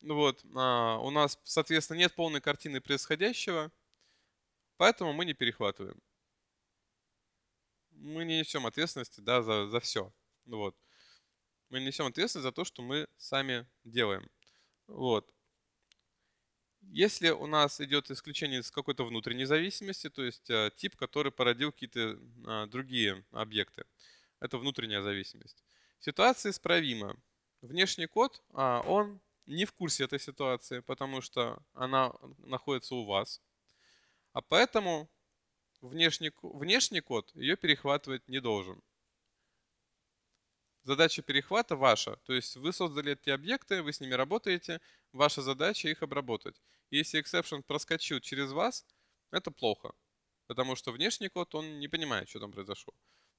Ну вот, а, у нас, соответственно, нет полной картины происходящего, поэтому мы не перехватываем. Мы не несем ответственности, да, за, за все. Вот. Мы несем ответственность за то, что мы сами делаем. Вот. Если у нас идет исключение из какой-то внутренней зависимости, то есть э, тип, который породил какие-то а, другие объекты, это внутренняя зависимость. Ситуация исправима. Внешний код, а, он не в курсе этой ситуации, потому что она находится у вас. А поэтому внешний, внешний код ее перехватывать не должен. Задача перехвата ваша, то есть вы создали эти объекты, вы с ними работаете, ваша задача их обработать. Если exception проскочил через вас, это плохо, потому что внешний код, он не понимает, что там произошло.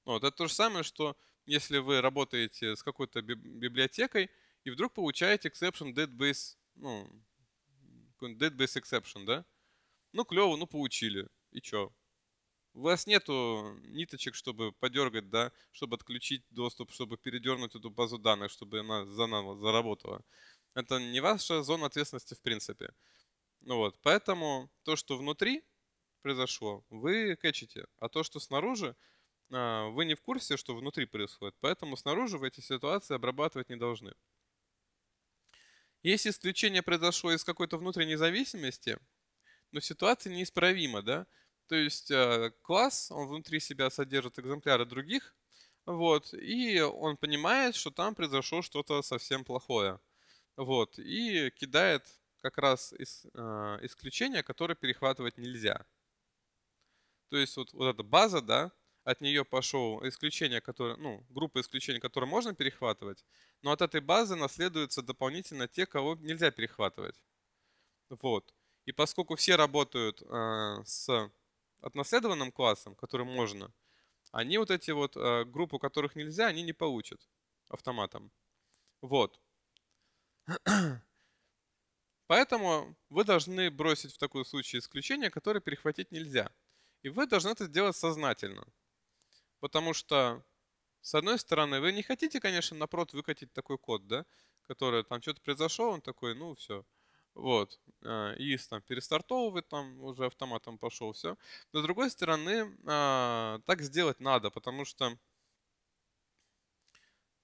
Ну вот, это то же самое, что если вы работаете с какой-то библиотекой, и вдруг получаете exception deadbase, ну, deadbase exception, да? Ну, клево, ну, получили. И чё? У вас нету ниточек, чтобы подергать, да, чтобы отключить доступ, чтобы передернуть эту базу данных, чтобы она заново заработала. Это не ваша зона ответственности в принципе. Ну вот, поэтому то, что внутри произошло, вы кэчите, а то, что снаружи, а, вы не в курсе, что внутри происходит, поэтому снаружи в эти ситуации обрабатывать не должны. Если исключение произошло из какой-то внутренней зависимости, но ситуация неисправима, да, то есть а, класс, он внутри себя содержит экземпляры других, вот, и он понимает, что там произошло что-то совсем плохое, вот, и кидает как раз из, э, а, исключения, которые перехватывать нельзя. То есть вот, вот эта база, да, от нее пошел исключение, которое, ну, группа исключений, которые можно перехватывать, но от этой базы наследуются дополнительно те, кого нельзя перехватывать. Вот. И поскольку все работают э, с отнаследованным классом, который можно, они вот эти вот э, группы, которых нельзя, они не получат автоматом. Вот. Поэтому вы должны бросить в такой случае исключение, которое перехватить нельзя. И вы должны это сделать сознательно. Потому что, с одной стороны, вы не хотите, конечно, напрот выкатить такой код, да, который там что-то произошло, он такой, ну все, вот, а, и там перестартовывает, там уже автоматом пошел, все. Но с другой стороны, а, так сделать надо, потому что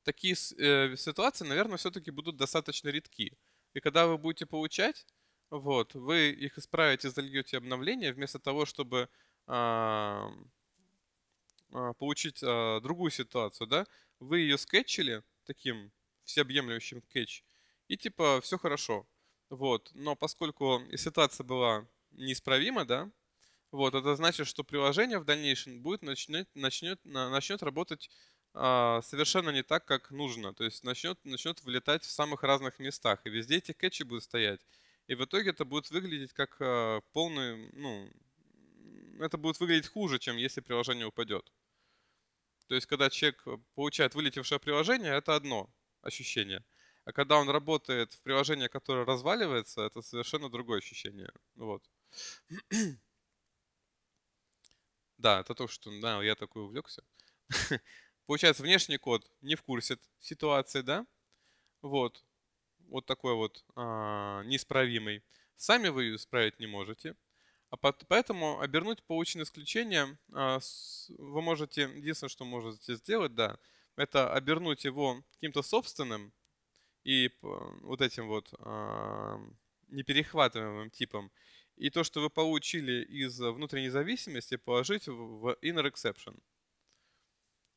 такие э, ситуации, наверное, все-таки будут достаточно редки. И когда вы будете получать, вот, вы их исправите, зальете обновление, вместо того, чтобы а, а, получить а, другую ситуацию, да, вы ее скетчили таким всеобъемлющим кетч, и типа все хорошо. Вот, но поскольку ситуация была неисправима, да, вот, это значит, что приложение в дальнейшем будет начнет, начнет, начнет работать а, совершенно не так, как нужно. То есть начнет, начнет вылетать в самых разных местах. И везде эти кэчи будут стоять. И в итоге это будет выглядеть как а, полный, ну, это будет выглядеть хуже, чем если приложение упадет. То есть, когда человек э, получает вылетевшее приложение, это одно ощущение. А когда он работает в приложении, которое разваливается, это совершенно другое ощущение. Вот. да, это то, что да, я такой увлекся. Получается, внешний код не в курсе ситуации, да? Вот. Вот такой вот а, неисправимый. Сами вы ее исправить не можете. А под, поэтому обернуть полученные исключение а, с, вы можете, единственное, что можете сделать, да, это обернуть его каким-то собственным и вот этим вот а, неперехватываемым типом. И то, что вы получили из внутренней зависимости, положить в inner exception.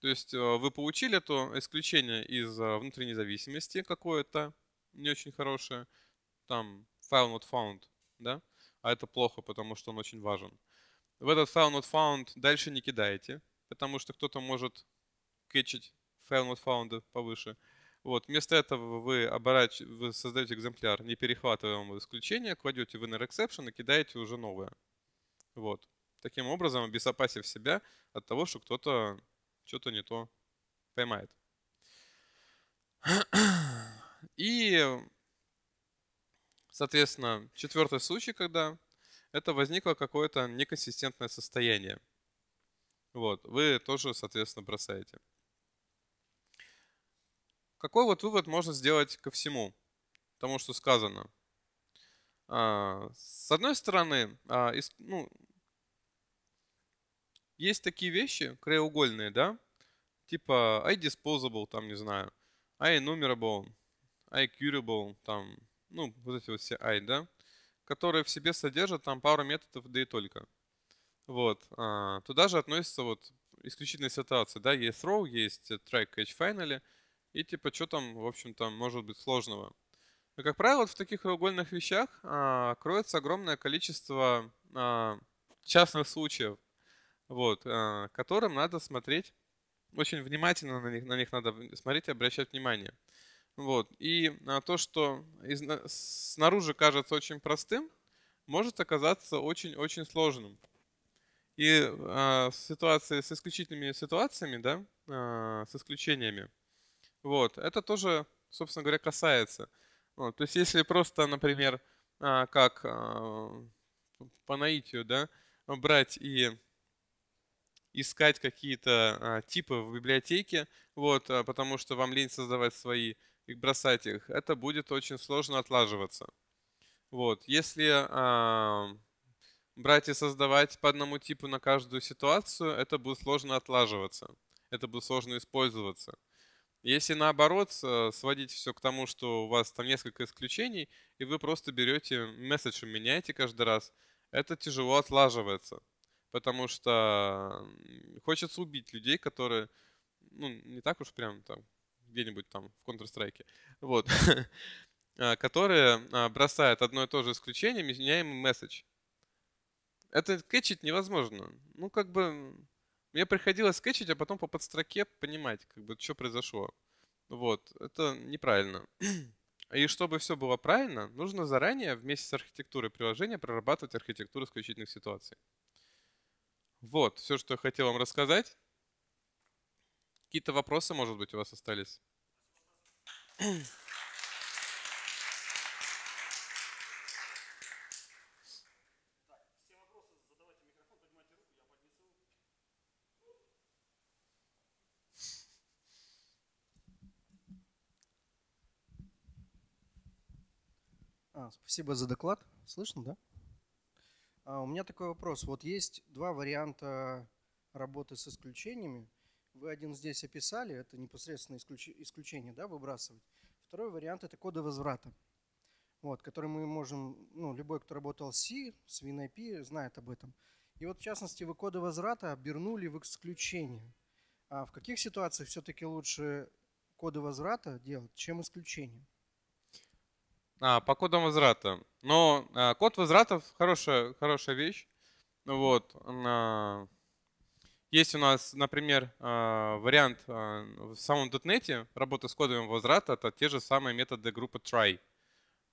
То есть э, вы получили это исключение из э, внутренней зависимости какое-то, не очень хорошее, там file not found, да? А это плохо, потому что он очень важен. В этот file not found дальше не кидаете, потому что кто-то может кетчить file not found повыше. Вот, вместо этого вы, оборач... вы создаете экземпляр не перехватываемого исключения, кладете в inner exception и кидаете уже новое. Вот. Таким образом, обезопасив себя от того, что кто-то что-то не то поймает. И, соответственно, четвертый случай, когда это возникло какое-то неконсистентное состояние. Вот, вы тоже, соответственно, бросаете. Какой вот вывод можно сделать ко всему тому, что сказано? А, с одной стороны, а, ну, есть такие вещи краеугольные, да, типа iDisposable, там, не знаю, iEnumerable, iCurable, там, ну, вот эти вот все i, да, которые в себе содержат там пару методов, да и только. Вот. А, туда же относятся вот исключительные ситуации, да, есть throw, есть try, catch, finally, и типа что там, в общем-то, может быть сложного. Но, как правило, вот в таких краеугольных вещах а, кроется огромное количество а, частных случаев, вот, а, которым надо смотреть, очень внимательно на них, на них надо смотреть и обращать внимание. Вот. И а, то, что из, снаружи кажется очень простым, может оказаться очень-очень сложным. И э, ситуации с исключительными ситуациями, да, э, с исключениями, вот, это тоже, собственно говоря, касается. Вот, то есть если просто, например, э, как э, по наитию, да, брать и искать какие-то а, типы в библиотеке, вот, а, потому что вам лень создавать свои и бросать их, это будет очень сложно отлаживаться. Вот, если а, брать и создавать по одному типу на каждую ситуацию, это будет сложно отлаживаться, это будет сложно использоваться. Если наоборот а, сводить все к тому, что у вас там несколько исключений, и вы просто берете месседж и меняете каждый раз, это тяжело отлаживается потому что хочется убить людей, которые, ну, не так уж прям там где-нибудь там в Counter-Strike, вот, а, которые а, бросают одно и то же исключение, меняемый месседж. Это кетчить невозможно. Ну, как бы, мне приходилось кетчить, а потом по подстроке понимать, как бы, что произошло. Вот, это неправильно. И чтобы все было правильно, нужно заранее вместе с архитектурой приложения прорабатывать архитектуру исключительных ситуаций. Вот, все, что я хотел вам рассказать. Какие-то вопросы, может быть, у вас остались? А, спасибо за доклад. Слышно, да? А у меня такой вопрос. Вот есть два варианта работы с исключениями. Вы один здесь описали, это непосредственно исключ... исключение, да, выбрасывать. Второй вариант – это коды возврата, вот, который мы можем, ну, любой, кто работал с C, с WinIP, знает об этом. И вот, в частности, вы коды возврата обернули в исключение. А в каких ситуациях все-таки лучше коды возврата делать, чем исключение? А, по кодам возврата. Но а, код возвратов хорошая, хорошая вещь. Вот. А, есть у нас, например, а, вариант а, в самом .NET работы с кодом возврата, это те же самые методы группы try.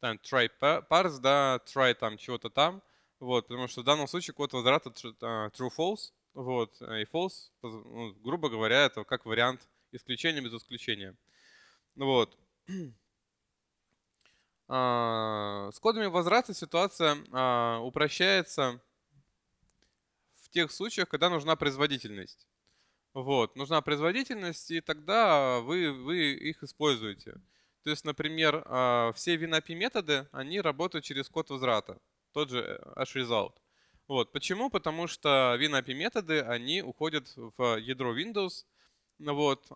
Там try parse, да, try там чего-то там. Вот, потому что в данном случае код возврата а, true-false, вот, и false, ну, грубо говоря, это как вариант исключения без исключения. Вот. А, с кодами возврата ситуация а, упрощается в тех случаях, когда нужна производительность. Вот, нужна производительность, и тогда вы, вы их используете. То есть, например, а, все WinAPI методы, они работают через код возврата, тот же hashResult. Э, вот, почему? Потому что WinAPI методы, они уходят в ядро Windows, вот,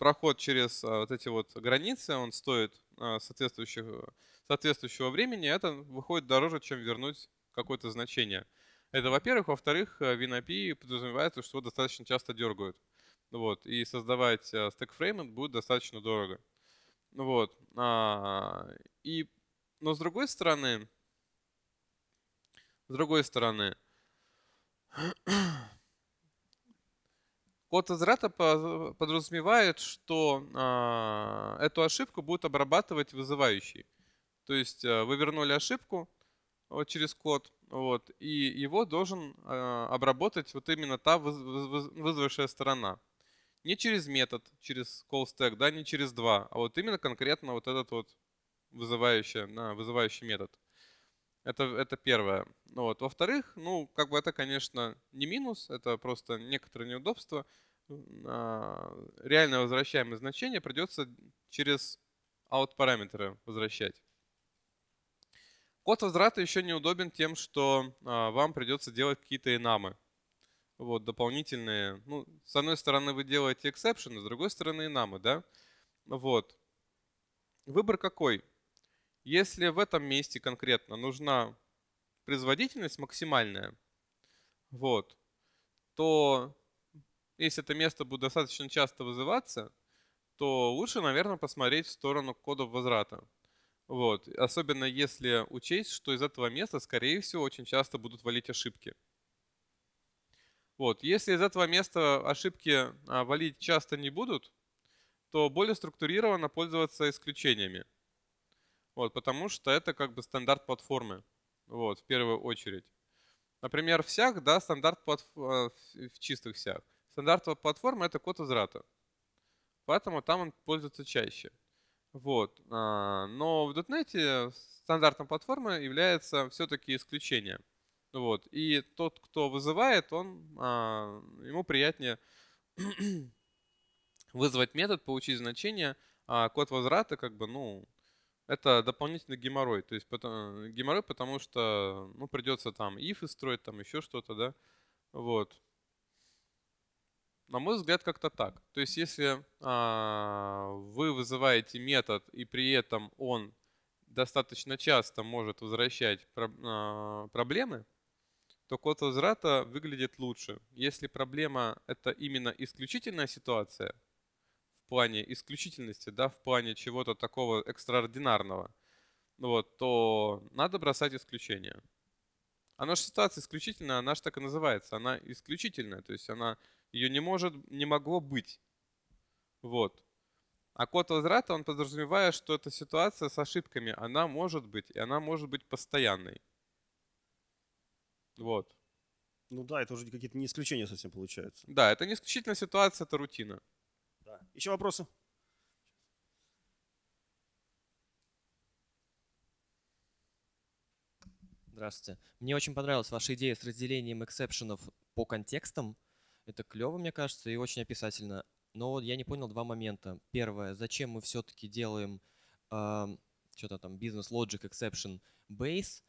проход через а, вот эти вот границы, он стоит а, соответствующего, соответствующего времени, это выходит дороже, чем вернуть какое-то значение. Это, во-первых. Во-вторых, э, в подразумевается, что его достаточно часто дергают. Вот. И создавать э, стекфреймы будет достаточно дорого. Вот. А, и, но с другой стороны, с другой стороны, Код из подразумевает, что а, эту ошибку будет обрабатывать вызывающий. То есть э, вы вернули ошибку вот, э, через код, вот, и его должен э, обработать вот именно та выз вызвавшая сторона. Не через метод, через call stack, да, не через два, а вот именно конкретно вот этот вот вызывающий, на, вызывающий метод. Это, это первое. Ну, вот. Во-вторых, ну, как бы это, конечно, не минус, это просто некоторое неудобство. А, реально возвращаемые значения придется через out-параметры возвращать. Код возврата еще неудобен тем, что а, вам придется делать какие-то инамы. Вот, дополнительные. Ну, с одной стороны, вы делаете exception, с другой стороны, инамы, да? Вот. Выбор какой? Если в этом месте конкретно нужна производительность максимальная, вот, то если это место будет достаточно часто вызываться, то лучше, наверное, посмотреть в сторону кодов возврата. Вот. Особенно если учесть, что из этого места, скорее всего, очень часто будут валить ошибки. Вот. Если из этого места ошибки а, валить часто не будут, то более структурированно пользоваться исключениями. Вот, потому что это как бы стандарт платформы, вот, в первую очередь. Например, в SIAC, да, стандарт э, в чистых SIAC. Стандарт платформы — это код возврата, Поэтому там он пользуется чаще. Вот. А, но в .NET стандартом платформы является все-таки исключение. Вот. И тот, кто вызывает, он, а, ему приятнее вызвать метод, получить значение, а код возврата как бы, ну, это дополнительный геморрой. То есть потому, геморрой, потому что ну, придется там ифы строить, там еще что-то, да. Вот. На мой взгляд, как-то так. То есть, если а, вы вызываете метод, и при этом он достаточно часто может возвращать про, а, проблемы, то код возврата выглядит лучше. Если проблема это именно исключительная ситуация, плане исключительности, да, в плане чего-то такого экстраординарного, вот, то надо бросать исключения. А наша ситуация исключительная, она же так и называется, она исключительная, то есть она, ее не может, не могло быть. Вот. А код возврата, он подразумевает, что эта ситуация с ошибками, она может быть, и она может быть постоянной. Вот. Ну да, это уже какие-то не исключения совсем получаются. Да, это не исключительно ситуация, это рутина. Еще вопросы? Здравствуйте. Мне очень понравилась ваша идея с разделением эксепшенов по контекстам. Это клево, мне кажется, и очень описательно. Но я не понял два момента. Первое, зачем мы все-таки делаем э, что-то там бизнес logic exception base?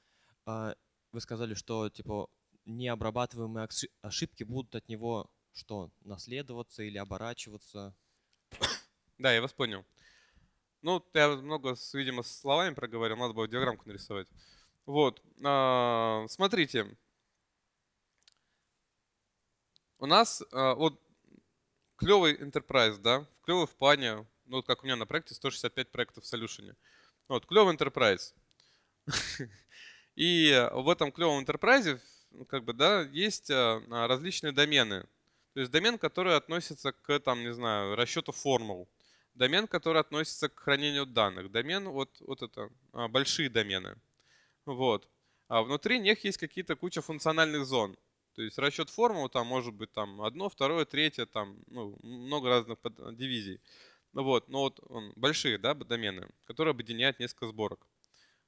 Э, вы сказали, что типа необрабатываемые ошибки будут от него что, наследоваться или оборачиваться? Да, я вас понял. Ну, я много, видимо, с словами проговорил, надо было диаграммку нарисовать. Вот, а, смотрите. У нас а, вот клевый enterprise, да, клевый в плане, ну, вот как у меня на проекте 165 проектов в Solution. Вот, клевый enterprise. И в этом клевом enterprise, ну, как бы, да, есть а, различные домены. То есть домен, который относится к, там, не знаю, расчету формул, домен, который относится к хранению данных, домен вот, вот это, а, большие домены. Вот. А внутри них есть какие-то куча функциональных зон. То есть расчет формул там может быть там одно, второе, третье, там ну, много разных э, дивизий. Ну вот, но ну вот он, большие да, домены, которые объединяют несколько сборок.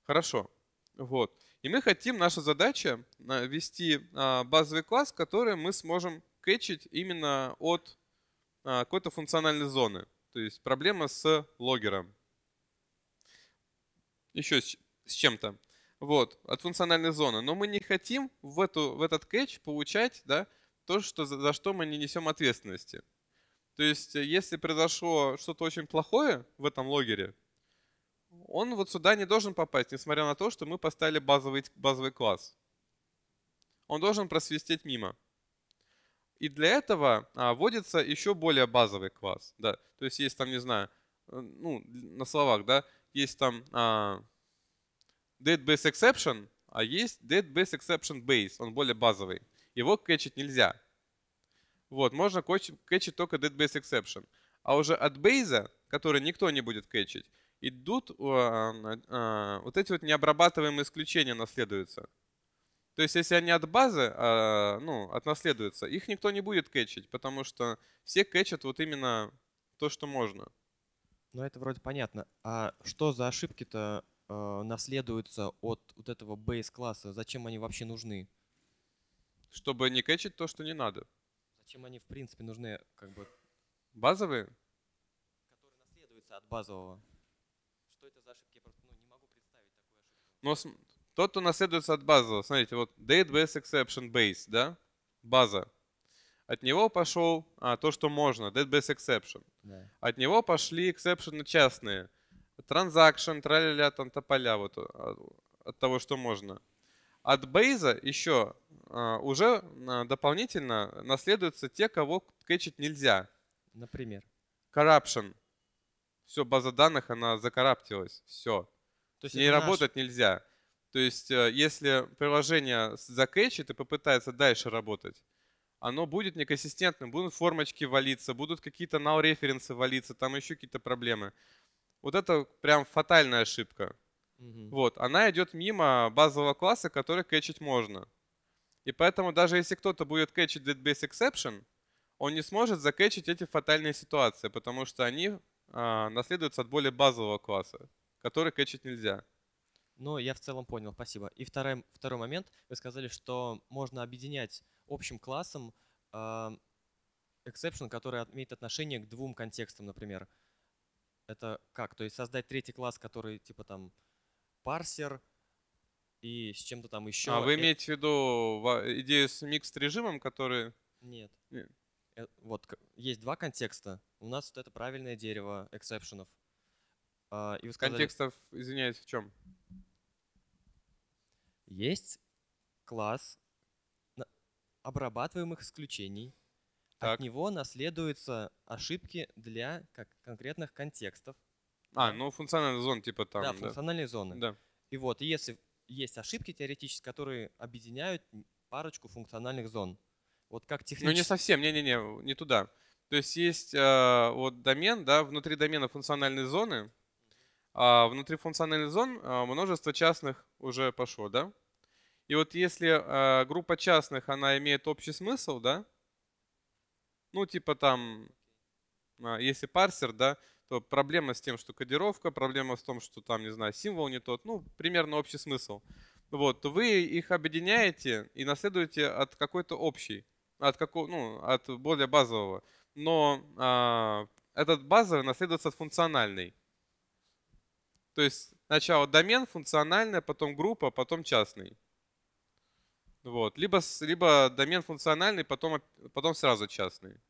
Хорошо. Вот. И мы хотим, наша задача, ввести э, а, базовый класс, который мы сможем кэчить именно от а, какой-то функциональной зоны. То есть проблема с логером. Еще с, с чем-то. Вот, от функциональной зоны. Но мы не хотим в, эту, в этот кэч получать да, то, что, за, за что мы не несем ответственности. То есть, э, если произошло что-то очень плохое в этом логере, он вот сюда не должен попасть, несмотря на то, что мы поставили базовый, базовый класс. Он должен просвистеть мимо. И для этого а, вводится еще более базовый класс. Да. То есть есть там, не знаю, э, ну, на словах, да, есть там а, dead-base exception, а есть dead-base exception base, он более базовый. Его кэчить нельзя. Вот, можно кэчить только dead-base exception. А уже от бейза, который никто не будет кэчить, идут а, а, вот эти вот необрабатываемые исключения наследуются. То есть, если они от базы, а, ну, от наследуются, их никто не будет кэчить, потому что все кэчат вот именно то, что можно. Ну, это вроде понятно. А что за ошибки-то э, наследуются от вот этого бейс-класса? Зачем они вообще нужны? Чтобы не кэчить то, что не надо. Зачем они, в принципе, нужны, как бы... Базовые? Которые наследуются от базового. Что это за ошибки? Я просто ну, не могу представить такую ошибку. Но тот, кто наследуется от базового. Смотрите, вот database exception base, да? База. От него пошел а, то, что можно, database exception. Да. От него пошли эксепшены частные. Transaction, траля-ля, там тополя, вот от, а, от того, что можно. От бейза еще а, уже а, дополнительно наследуются те, кого кэчить нельзя. Например? Corruption. Все, база данных, она закараптилась. Все. То есть С ней наш... работать нельзя. То есть, э, если приложение закэчит и попытается дальше работать, оно будет неконсистентным, будут формочки валиться, будут какие-то null-референсы валиться, там еще какие-то проблемы. Вот это прям фатальная ошибка. Угу. Вот, она идет мимо базового класса, который кэчить можно. И поэтому даже если кто-то будет кэчить Database exception, он не сможет закэчить эти фатальные ситуации, потому что они э, наследуются от более базового класса, который кэчить нельзя. Но я в целом понял, спасибо. И второй, второй момент. Вы сказали, что можно объединять общим классом э, который имеет отношение к двум контекстам, например. Это как? То есть создать третий класс, который типа там парсер и с чем-то там еще. А вы э, имеете э... в виду идею с микс-режимом, который... Нет. Нет. Э, вот есть два контекста. У нас вот это правильное дерево эксепшенов. А, сказали... Контекстов, извиняюсь, в чем? есть класс обрабатываемых исключений. Так. От него наследуются ошибки для как, конкретных контекстов. А, ну функциональная зона типа там. Да, да. функциональные зоны. Да. И вот, если есть ошибки теоретически, которые объединяют парочку функциональных зон. Вот как технически. Ну не совсем, не-не-не, не туда. То есть есть э, вот домен, да, внутри домена функциональной зоны, а внутри функциональных зон э, множество частных уже пошло, да? И вот если э, группа частных, она имеет общий смысл, да? Ну, типа там, э, если парсер, да, то проблема с тем, что кодировка, проблема с том, что там, не знаю, символ не тот, ну, примерно общий смысл. Вот, то вы их объединяете и наследуете от какой-то общей, от какого, ну, от более базового. Но э, этот базовый наследуется от функциональной. То есть Сначала домен, функциональная, потом группа, а потом частный. Вот. Либо, либо домен функциональный, потом, а, потом сразу частный.